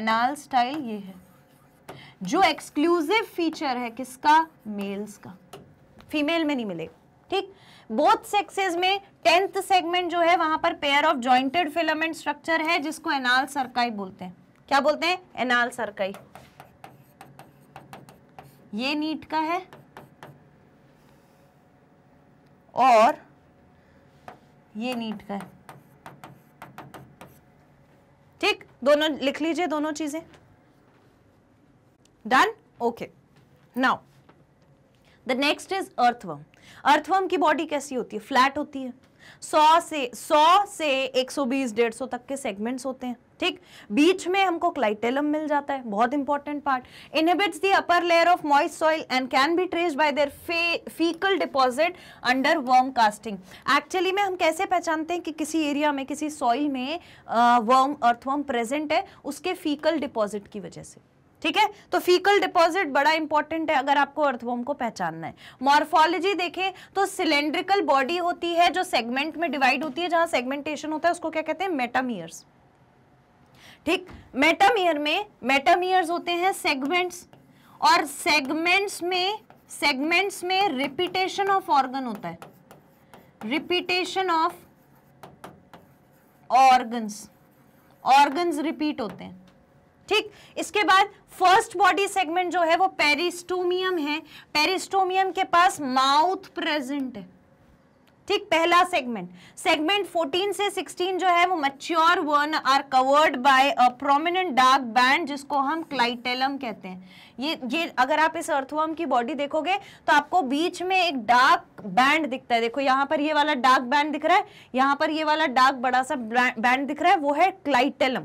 एनाल स्टाइल ये है जो एक्सक्लूसिव फीचर है किसका मेल्स का फीमेल में नहीं मिलेगा ठीक बोथ सेक्सेस में टेंथ सेगमेंट जो है वहां पर pair of jointed filament structure है जिसको एनाल सरकाई बोलते हैं क्या बोलते हैं एनाल सरकाई ये नीट का है और ये नीट का है ठीक दोनों लिख लीजिए दोनों चीजें done okay now the next is earthworm earthworm की बॉडी कैसी होती है फ्लैट होती है 100 से 100 से 120 150 तक के सेगमेंट्स होते हैं ठीक बीच में हमको क्लाइटेलम मिल जाता है बहुत important part inhibits the upper layer of moist soil and can be traced by their faecal deposit under worm casting actually में हम कैसे पहचानते हैं कि किसी एरिया में किसी सॉइल में वर्म अर्थवर्म प्रेजेंट है उसके फीकल डिपॉजिट की वजह से ठीक है तो फीकल डिपॉजिट बड़ा इंपॉर्टेंट है अगर आपको अर्थवोम को पहचानना है मॉर्फोलॉजी देखें तो सिलेंड्रिकल बॉडी होती है जो सेगमेंट में डिवाइड होती है जहां सेगमेंटेशन होता है उसको क्या कहते हैं मेटामियर्स ठीक मेटामियर में मेटामियर्स होते हैं सेगमेंट्स और सेगमेंट्स में सेगमेंट्स में रिपीटेशन ऑफ ऑर्गन होता है repetition of organs organs repeat होते हैं ठीक इसके बाद फर्स्ट बॉडी सेगमेंट जो है वो पेरिस्टोमियम है पेरिस्टोमियम के पास माउथ प्रेजेंट है ठीक पहला सेगमेंट सेगमेंट 14 से 16 जो है वो mature one are covered by a prominent dark band जिसको हम क्लाइटेलम कहते हैं ये ये अगर आप इस अर्थवर्म की बॉडी देखोगे तो आपको बीच में एक डार्क बैंड दिखता है देखो यहाँ पर ये वाला डार्क बैंड दिख रहा है यहाँ पर ये वाला डार्क बड़ा सा बैंड दिख रहा है वो है clitellum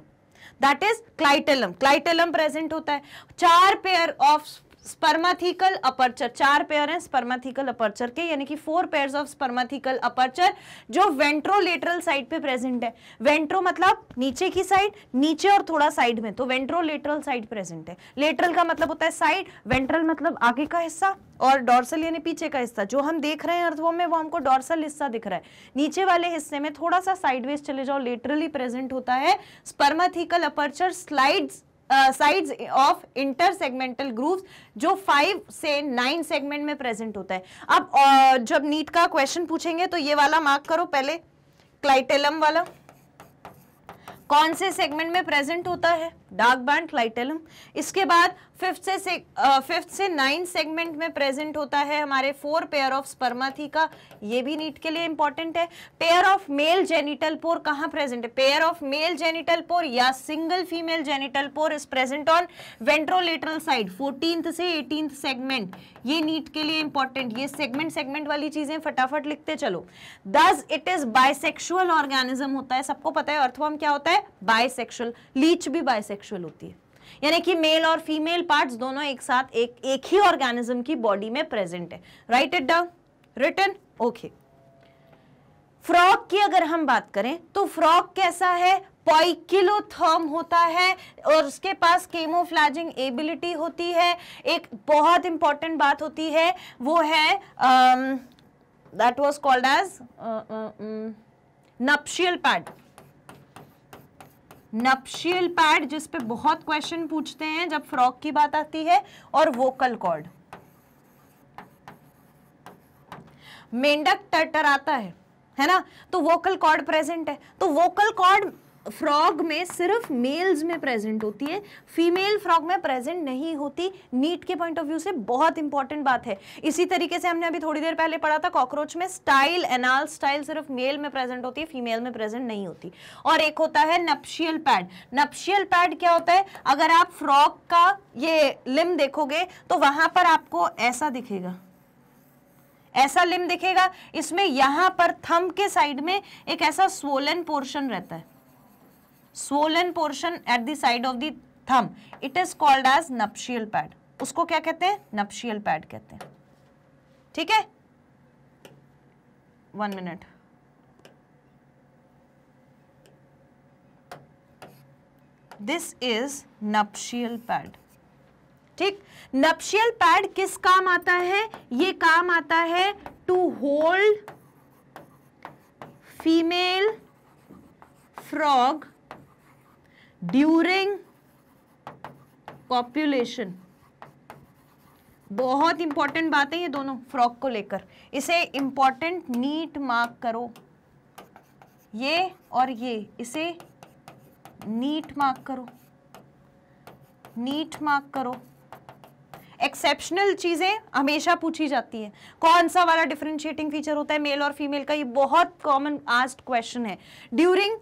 that is clitellum clitellum present होता है चार पेयर ऑफ स्पर्माथिकल अपर्चर चार पेयर हैं स्पर्माथिकल अपर्चर के यानी कि four pair of spermathecal aperture जो वेंट्रोलेटरल साइड पे प्रेजेंट है वेंट्रो मतलब नीचे की साइड नीचे और थोड़ा साइड में तो वेंट्रोलेटरल साइड प्रेजेंट है लेटरल का मतलब होता है साइड वेंट्रल मतलब आगे का हिस्सा और डॉर्सल यानी पीछे का हिस्सा जो हम देख रहे हैं अर्थवो में वो हमको डॉर्सल हिस्सा दिख रहा है नीचे वाले हिस्से में थोड़ा सा साइडवेज चले जाओ लेटरली प्रेजेंट होता है spermathecal aperture slides sides of intersegmental grooves जो फाइव से नाइन सेगमेंट में प्रेजेंट होता है अब uh, जब नीट का क्वेश्चन पूछेंगे तो ये वाला मार्क करो पहले क्लाइटेलम वाला कौन से सेगमेंट में प्रेजेंट होता है डार्क बैंड क्लाइटेलम इसके बाद फिफ्थ से फिफ्थ uh, से नाइन सेगमेंट में प्रेजेंट होता है हमारे फोर पेयर ऑफ स्पर्माथी का ये भी नीट के लिए इंपॉर्टेंट है pair of male genital pore कहाँ प्रेजेंट है pair of male genital pore या single female genital pore is present on ventrolateral side fourteen से एटींथ सेगमेंट ये नीट के लिए इंपॉर्टेंट ये सेगमेंट सेगमेंट वाली चीजें फटाफट लिखते चलो thus it is bisexual organism होता है सबको पता है अर्थवॉर्म क्या होता है बायसेक्सुअल लीच भी बायसेक्सुअल होती है यानी कि मेल और फीमेल पार्ट्स दोनों एक साथ एक एक ही ऑर्गेनिज्म की बॉडी में प्रेजेंट है right it down return okay frog की अगर हम बात करें तो फ्रॉक कैसा है पॉइकिलोथर्म होता है और उसके पास केमोफ्लैजिंग एबिलिटी होती है एक बहुत इंपॉर्टेंट बात होती है वो है that was called as nuptial pad nuptial pad जिस पे बहुत क्वेश्चन पूछते हैं जब फ्रॉक की बात आती है और वोकल कॉर्ड मेंढक टर्टर आता है है ना तो वोकल कॉर्ड प्रेजेंट है तो वोकल कॉर्ड फ्रॉग में सिर्फ मेल्स में प्रेजेंट होती है फीमेल फ्रॉग में प्रेजेंट नहीं होती नीट के पॉइंट ऑफ व्यू से बहुत इंपॉर्टेंट बात है इसी तरीके से हमने अभी थोड़ी देर पहले पढ़ा था कॉकरोच में स्टाइल एनाल स्टाइल सिर्फ मेल में प्रेजेंट होती है फीमेल में प्रेजेंट नहीं होती और एक होता है नप्शियल पैड नप्शियल पैड क्या होता है अगर आप फ्रॉग का ये लिम देखोगे तो वहां पर आपको ऐसा दिखेगा ऐसा लिम दिखेगा इसमें यहां पर थम के साइड में एक ऐसा स्वोलन पोर्शन रहता है swollen portion at the side of the thumb it is called as nuptial pad उसको क्या कहते हैं नप्शियल पैड कहते हैं ठीक है one minute this is nuptial pad ठीक नप्शियल पैड किस काम आता है ये काम आता है to hold female frog during population बहुत इंपॉर्टेंट बात है ये दोनों फ्रॉक को लेकर इसे इंपॉर्टेंट नीट मार्क करो ये और ये इसे नीट मार्क करो नीट मार्क करो एक्सेप्शनल चीज़ें हमेशा पूछी जाती हैं कौन सा वाला डिफ्रेंशिएटिंग फीचर होता है मेल और फीमेल का ये बहुत कॉमन आस्ट क्वेश्चन है ड्यूरिंग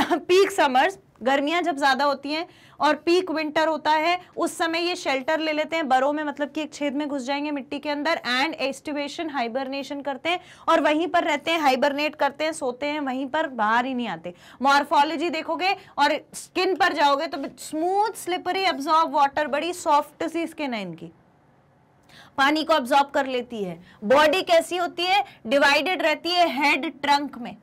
पीक समर्स गर्मियां जब ज़्यादा होती हैं और पीक विंटर होता है उस समय ये शेल्टर ले लेते हैं बरो में मतलब कि एक छेद में घुस जाएंगे मिट्टी के अंदर एंड एस्टिवेशन हाइबरनेशन करते हैं और वहीं पर रहते हैं हाइबरनेट करते हैं सोते हैं वहीं पर बाहर ही नहीं आते मॉर्फोलॉजी देखोगे और स्किन पर जाओगे तो स्मूथ स्लिपरी एब्जॉर्ब वाटर बड़ी सॉफ्ट सी स्किन है इनकी पानी को ऑब्जॉर्ब कर लेती है बॉडी कैसी होती है डिवाइडेड रहती है हेड ट्रंक में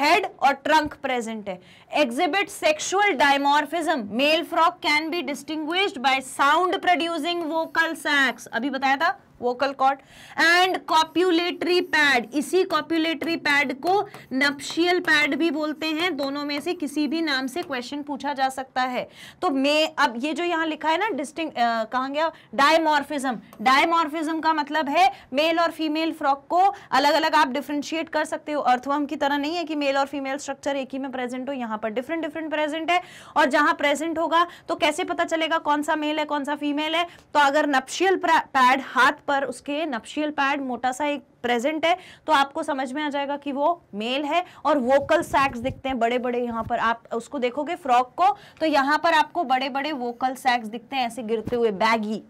हेड और ट्रंक प्रेजेंट है exhibit sexual dimorphism male frog can be distinguished by sound producing vocal sacs अभी बताया था vocal cord and copulatory pad इसी कॉप्यूलेटरी पैड को नप्शियल पैड भी बोलते हैं दोनों में से किसी भी नाम से क्वेश्चन पूछा जा सकता है तो मैं अब ये जो यहां लिखा है ना डिस्टिंग कहा गया डायमॉर्फिज्म डायमॉर्फिज्म का मतलब है मेल और फीमेल फ्रॉक को अलग अलग आप डिफ्रेंशिएट कर सकते हो अर्थवम की तरह नहीं है कि मेल और फीमेल स्ट्रक्चर एक ही में प्रेजेंट हो यहाँ पर डिफरेंट डिफरेंट प्रेजेंट है और जहां प्रेजेंट होगा तो कैसे पता चलेगा कौन सा मेल है कौन सा फीमेल है तो अगर नप्शियल पैड हाथ पर उसके नप्शियल पैड मोटा सा एक प्रेजेंट है तो आपको समझ में आ जाएगा कि वो मेल है और वोकल सैक्स दिखते हैं बड़े बड़े यहाँ पर आप उसको देखोगे फ्रॉक को तो यहाँ पर आपको बड़े बड़े वोकल सैक्स दिखते हैं ऐसे गिरते हुए बैगी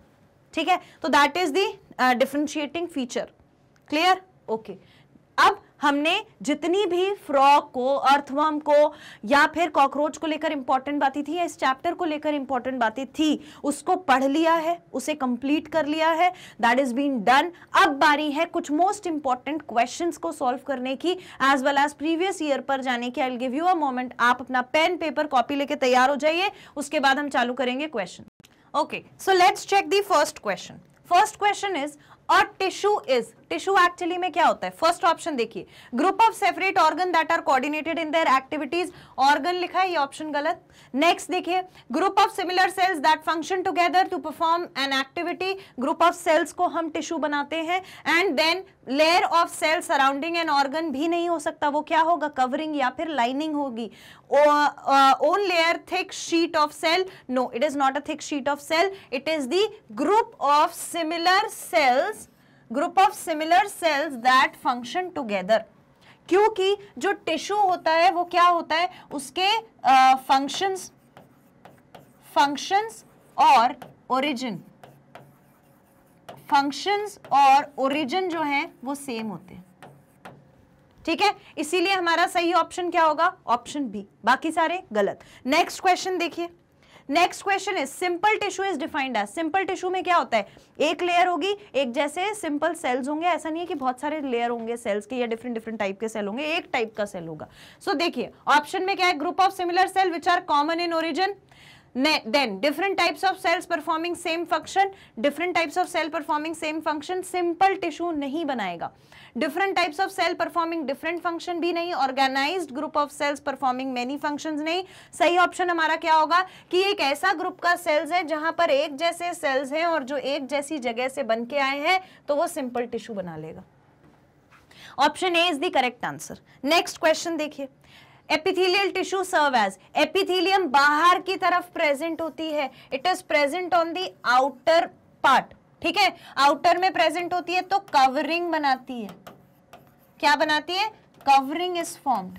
ठीक है तो that is differentiating feature clear okay अब हमने जितनी भी फ्रॉक को अर्थवर्म को या फिर कॉकरोच को लेकर इंपॉर्टेंट बातें थी या इस चैप्टर को लेकर इंपॉर्टेंट बातें थी उसको पढ़ लिया है उसे कंप्लीट कर लिया है दैट इज बीन डन अब बारी है कुछ मोस्ट इंपॉर्टेंट क्वेश्चन को सॉल्व करने की as well as previous year पर जाने की I give you a moment आप अपना पेन पेपर कॉपी लेके तैयार हो जाइए उसके बाद हम चालू करेंगे question okay so let's check the first question first question is और टिश्यू इज टिश्यू एक्चुअली में क्या होता है फर्स्ट ऑप्शन देखिए group of separate organ that are coordinated in their activities organ लिखा है ये ऑप्शन गलत नेक्स्ट देखिए group of similar cells that function together to perform an activity group of cells को हम टिश्यू बनाते हैं and then layer of cells surrounding N organ भी नहीं हो सकता वो क्या होगा कवरिंग या फिर लाइनिंग होगी on layer thick sheet of cell no it is not a thick sheet of cell it is the group of similar cells group of similar cells that function together क्योंकि जो tissue होता है वो क्या होता है उसके फंक्शंस फंक्शंस और ओरिजिन फंक्शंस और ओरिजिन जो है वो सेम होते हैं ठीक है इसीलिए हमारा सही ऑप्शन क्या होगा ऑप्शन बी बाकी सारे गलत नेक्स्ट क्वेश्चन देखिए next question is simple tissue is defined है सिंपल टिश्यू में क्या होता है एक लेयर होगी एक जैसे सिंपल सेल्स होंगे ऐसा नहीं है कि बहुत सारे लेयर होंगे सेल्स के या डिफरेंट डिफरेंट टाइप के सेल होंगे एक टाइप का सेल होगा सो so, देखिए ऑप्शन में क्या है group of similar cell which are common in origin then different types of cells performing same function different types of cell performing same function simple tissue नहीं बनाएगा different types of cell performing different function भी नहीं organized group of cells performing many functions नहीं सही option हमारा क्या होगा कि एक ऐसा group का cells है जहां पर एक जैसे cells हैं और जो एक जैसी जगह से बन के आए हैं तो वो simple tissue बना लेगा option A is the correct answer next question देखिए epithelial tissue serve as epithelium बाहर की तरफ प्रेजेंट होती है it is present on the outer part ठीक है आउटर में प्रेजेंट होती है तो कवरिंग बनाती है क्या बनाती है कवरिंग इज फॉर्म्ड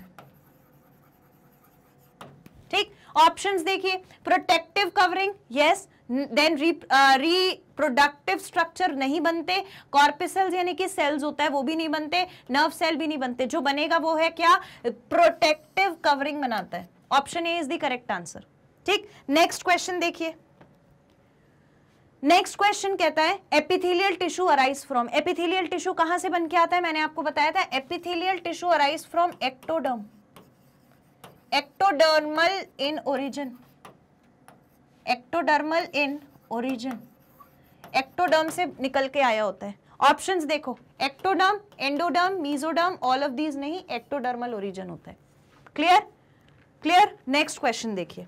ठीक ऑप्शंस देखिए protective covering yes then re reproductive structure नहीं बनते कॉर्पिसल्स यानी कि सेल्स होता है वो भी नहीं बनते नर्व सेल भी नहीं बनते जो बनेगा वो है क्या प्रोटेक्टिव कवरिंग बनाता है option A is the correct answer ठीक नेक्स्ट क्वेश्चन देखिए नेक्स्ट क्वेश्चन कहता है epithelial tissue arise from epithelial tissue कहां से बन के आता है मैंने आपको बताया था epithelial tissue arise from ectoderm ectodermal in origin ectodermal in origin ectoderm से निकल के आया होता है ऑप्शंस देखो ectoderm endoderm mesoderm all of these नहीं एक्टोडर्मल ओरिजिन होता है क्लियर क्लियर नेक्स्ट क्वेश्चन देखिए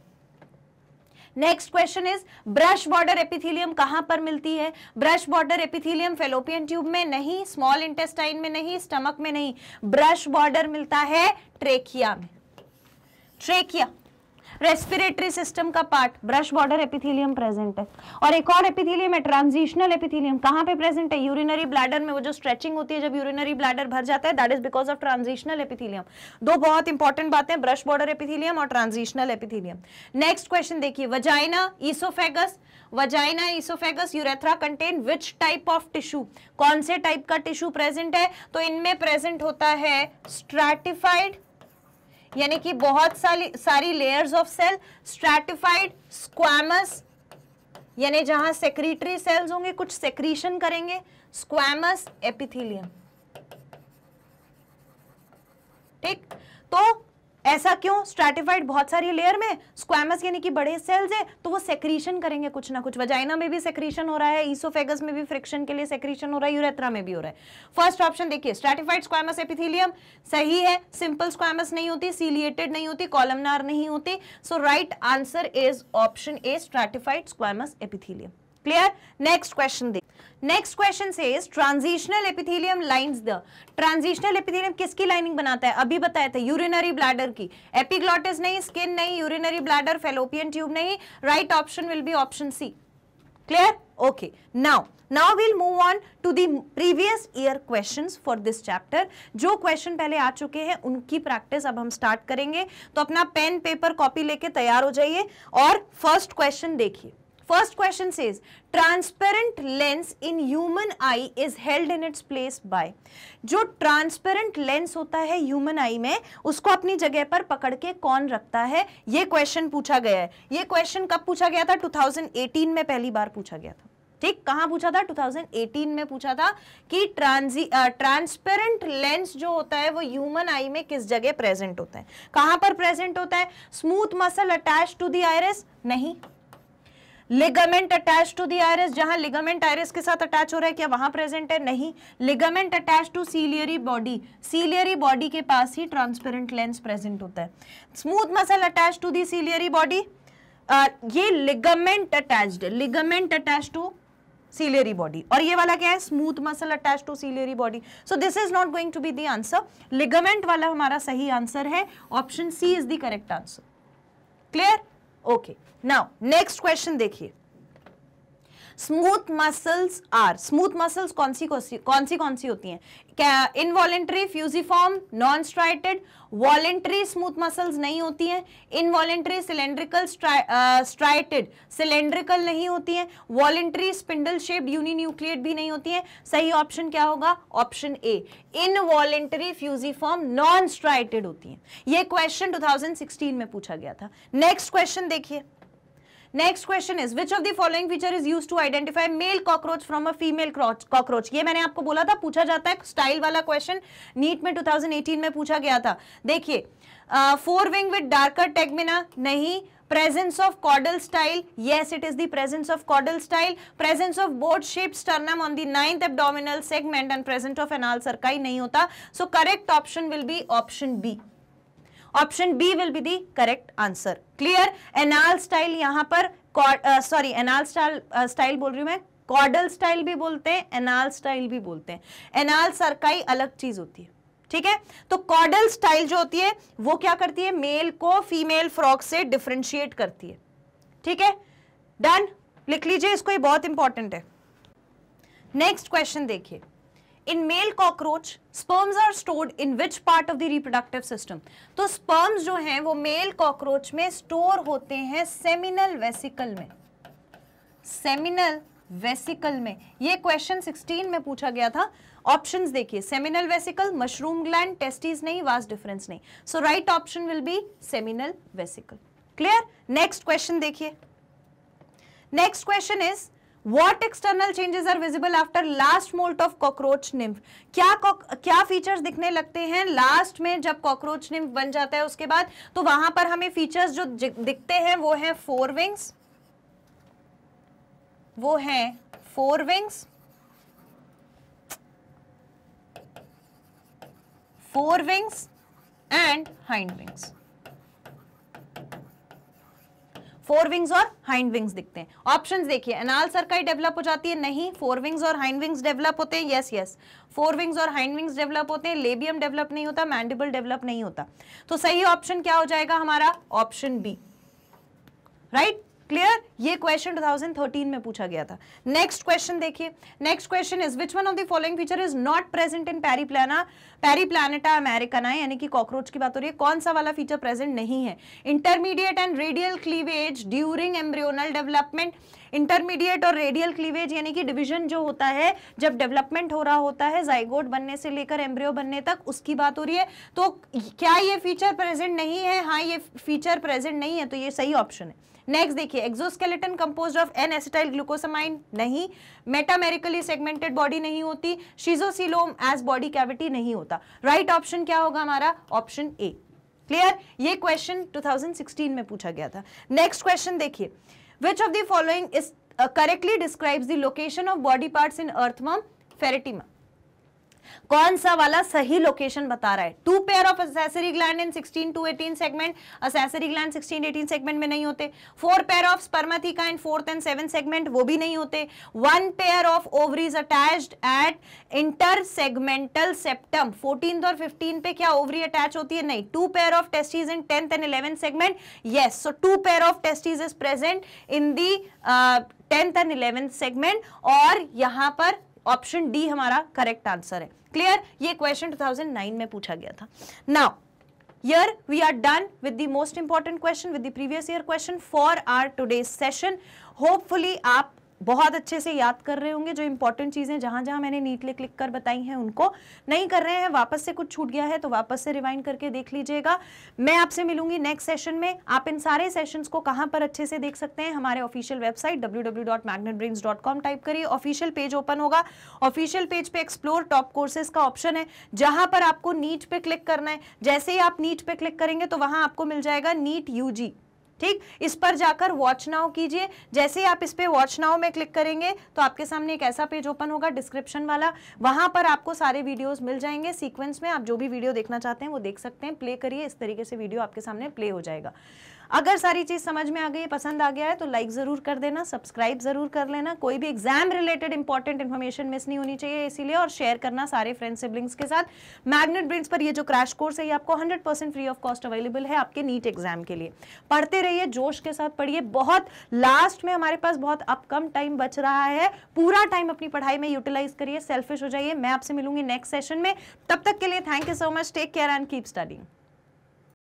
next question is brush border epithelium कहां पर मिलती है brush border epithelium fallopian tube में नहीं स्मॉल इंटेस्टाइन में नहीं स्टमक में नहीं ब्रश बॉर्डर मिलता है ट्रेकिया में ट्रेकिया रेस्पिरेटरी सिस्टम का part brush border epithelium present है और एक और एपिथीलियम है ट्रांजिशनल एपिथीलियम कहाँ पे प्रेजेंट है यूरिनरी ब्लैडर में वो जो स्ट्रेचिंग होती है जब यूरिनरी ब्लैडर भर जाता है that is because of transitional epithelium दो बहुत इंपॉर्टेंट बातें ब्रश बॉर्डर एपिथीलियम और ट्रांजिशनल एपिथीलियम नेक्स्ट क्वेश्चन देखिए vagina oesophagus vagina oesophagus urethra contain which type of tissue कौन से टाइप का टिश्यू प्रेजेंट है तो इनमें प्रेजेंट होता है स्ट्रेटिफाइड यानी कि बहुत सारी सारी layers of cell stratified squamous यानी जहां सेक्रेटरी सेल्स होंगे कुछ सेक्रीशन करेंगे स्क्वामस एपिथीलियम ठीक तो ऐसा क्यों स्ट्रेटिफाइड बहुत सारी लेयर में स्क्वामस यानी कि बड़े सेल्स है तो वो सेक्रीशन करेंगे कुछ ना कुछ वजाइना में भी सेक्रीशन हो रहा है ईसोफेगस में भी फ्रिक्शन के लिए सेक्रीशन हो रहा है यूरेथ्रा में भी हो रहा है फर्स्ट ऑप्शन देखिए स्ट्रेटिफाइड स्क्वामस एपिथिलियम सही है सिंपल स्क्वामस नहीं होती सीलिएटेड नहीं होती कॉलमनार नहीं होती so right answer is option A stratified squamous epithelium clear next question देखिए नेक्स्ट क्वेश्चन से transitional epithelium lines the transitional epithelium किसकी लाइनिंग बनाता है अभी बताया था यूरिनरी ब्लैडर की एपिग्लॉटिस नहीं स्किन नहीं यूरिनरी ब्लैडर फेलोपियन ट्यूब नहीं right option will be option C clear okay now now will move on to the previous year question for this chapter जो क्वेश्चन पहले आ चुके हैं उनकी प्रैक्टिस अब हम स्टार्ट करेंगे तो अपना पेन पेपर कॉपी लेके तैयार हो जाइए और फर्स्ट क्वेश्चन देखिए first question says, transparent lens in human eye is held in its place by जो ट्रांसपेरेंट लेंस होता है ह्यूमन आई में उसको अपनी जगह पर पकड़ के कौन रखता है ये क्वेश्चन पूछा गया है ये क्वेश्चन कब पूछा गया था 2018 में पहली बार पूछा गया था ठीक कहां पूछा था 2018 में पूछा था कि ट्रांजी ट्रांसपेरेंट लेंस जो होता है वो ह्यूमन आई में किस जगह प्रेजेंट होता है कहां पर प्रेजेंट होता है smooth muscle attach to the iris नहीं ligament attach to the iris जहां लिगामेंट आयरस के साथ अटैच हो रहा है क्या वहां प्रेजेंट है नहीं ligament attach to ciliary body ciliary body के पास ही ट्रांसपेरेंट लेंस प्रेजेंट होता है smooth muscle attach to the ciliary body ये ligament attached ligament attach to ciliary body और ये वाला क्या है smooth muscle attach to ciliary body so this is not going to be the answer ligament वाला हमारा सही आंसर है option C is the correct answer clear okay now next question देखिए smooth muscles are smooth muscles कौन सी कौन सी कौन सी होती हैं involuntary fusiform non striated voluntary smooth muscles नहीं होती हैं इनवॉलेंट्री सिलेंड्रिकल स्ट्राइटेड सिलेंड्रिकल नहीं होती हैं वॉलेंट्री स्पिंडल शेप यूनिन्यूक्लिएट भी नहीं होती हैं सही ऑप्शन क्या होगा option A involuntary fusiform non striated होती हैं ये क्वेश्चन 2016 में पूछा गया था नेक्स्ट क्वेश्चन देखिए next question is which of the following feature is use to identify male cockroach from a female cockroach ये मैंने आपको बोला था पूछा जाता है स्टाइल वाला क्वेश्चन नीट में 2018 में पूछा गया था देखिए fore wing with darker tegmina नहीं presence of caudal style yes it is the presence of caudal style presence of boat shape sternum on the ninth abdominal segment and present of anal cerci नहीं होता so correct option will be option B option B will be the correct answer clear anal style यहां पर sorry anal style style बोल रही हूं मैं caudal style भी बोलते हैं एनाल स्टाइल भी बोलते हैं एनाल सरकाई अलग चीज होती है ठीक है तो कॉडल स्टाइल जो होती है वो क्या करती है मेल को फीमेल फ्रॉक से डिफ्रेंशिएट करती है ठीक है डन लिख लीजिए इसको ये बहुत इंपॉर्टेंट है नेक्स्ट क्वेश्चन देखिए in male cockroach sperms are stored in which part of the reproductive system तो स्पर्म्स जो हैं वो मेल कॉकरोच में स्टोर होते हैं सेमिनल वेसिकल में सेमिनल वेसिकल में ये क्वेश्चन 16 में पूछा गया था ऑप्शन देखिए seminal vesicle mushroom gland testis नहीं वास्ट डिफरेंस नहीं so right option will be seminal vesicle clear next question देखिए next question is what external changes are visible after last moult of cockroach nymph क्या क्या features दिखने लगते हैं last में जब कॉकरोच निम्फ बन जाता है उसके बाद तो वहां पर हमें फीचर्स जो दिखते हैं वो है फोर विंग्स वो है fore wings fore wings and hind wings fore wings और हाइंड विंग्स दिखते हैं ऑप्शंस देखिए अनाल सरकाई डेवलप हो जाती है नहीं फोर विंग्स और हाइंड विंग्स डेवलप होते हैं यस यस फोर विंग्स और हाइंड विंग्स डेवलप होते हैं लेबियम डेवलप नहीं होता मैंडिबल डेवलप नहीं होता तो सही ऑप्शन क्या हो जाएगा हमारा ऑप्शन बी राइट क्लियर ये क्वेश्चन 2013 में पूछा गया था नेक्स्ट क्वेश्चन देखिए next question is which one of the following feature is not present in पैरीप्लाना पैरीप्लानेटा अमेरिकाना यानी कि कॉकरोच की बात हो रही है कौन सा वाला फीचर प्रेजेंट नहीं है intermediate and radial cleavage during embryonal development intermediate और रेडियल क्लीवेज यानी कि डिवीजन जो होता है जब डेवलपमेंट हो रहा होता है जाइगोट बनने से लेकर एम्ब्रियो बनने तक उसकी बात हो रही है तो क्या ये फीचर प्रेजेंट नहीं है हाँ ये फीचर प्रेजेंट नहीं है तो ये सही ऑप्शन है नेक्स्ट देखिए exoskeleton compose of N acetyl glucosamine नहीं मेटामेरिकली सेगमेंटेड बॉडी नहीं होती शीजोसिलोम एज बॉडी कैविटी नहीं होता राइट right ऑप्शन क्या होगा हमारा ऑप्शन ए क्लियर ये क्वेश्चन 2016 में पूछा गया था नेक्स्ट क्वेश्चन देखिए which of the following is correctly describes the location of body parts in earthworm Pheretima कौन सा वाला सही लोकेशन बता रहा है two pair of accessory gland in 16 to 18 segment accessory gland 16 18 segment में नहीं होते four pair of spermatheca in fourth and seven segment वो भी नहीं होते one pair of ovaries attach at inter segmental septum fourteen और फिफ्टीन पे क्या ओवरी अटैच होती है नहीं two pair of testes in tenth and eleventh segment yes so two pair of testes is present in the tenth and eleventh segment और यहां पर option D हमारा करेक्ट आंसर है क्लियर ये क्वेश्चन 2009 में पूछा गया था now Here we are done with the most important question with the previous year question for our today's session. Hopefully आप बहुत अच्छे से याद कर रहे होंगे जो इंपॉर्टेंट चीज़ें जहां जहां मैंने नीटली क्लिक कर बताई हैं उनको नहीं कर रहे हैं वापस से कुछ छूट गया है तो वापस से रिवाइंड करके देख लीजिएगा मैं आपसे मिलूंगी नेक्स्ट सेशन में आप इन सारे सेशंस को कहां पर अच्छे से देख सकते हैं हमारे ऑफिशियल वेबसाइट डब्ल्यू टाइप करिए ऑफिशियल पेज ओपन होगा ऑफिशियल पेज पे एक्सप्लोर टॉप कोर्सेज का ऑप्शन है जहां पर आपको नीट पे क्लिक करना है जैसे ही आप नीट पे क्लिक करेंगे तो वहां आपको मिल जाएगा नीट यूजी ठीक इस पर जाकर वॉच नाउ कीजिए जैसे ही आप इस पर वॉच नाउ में क्लिक करेंगे तो आपके सामने एक ऐसा पेज ओपन होगा डिस्क्रिप्शन वाला वहां पर आपको सारे वीडियोस मिल जाएंगे सीक्वेंस में आप जो भी वीडियो देखना चाहते हैं वो देख सकते हैं प्ले करिए इस तरीके से वीडियो आपके सामने प्ले हो जाएगा अगर सारी चीज़ समझ में आ गई है पसंद आ गया है तो लाइक ज़रूर कर देना सब्सक्राइब ज़रूर कर लेना कोई भी exam related important information miss नहीं होनी चाहिए इसीलिए और शेयर करना सारे फ्रेंड्स सिबलिंग्स के साथ मैग्नेट ब्रिंस पर ये जो क्रैश कोर्स है ये आपको hundred free of cost available है आपके नीट एग्जाम के लिए पढ़ते रहिए जोश के साथ पढ़िए बहुत लास्ट में हमारे पास बहुत अब कम टाइम बच रहा है पूरा टाइम अपनी पढ़ाई में यूटिलाइज करिए सेल्फिश हो जाइए मैं आपसे मिलूंगी नेक्स्ट सेशन में तब तक के लिए thank you so much take care and keep studying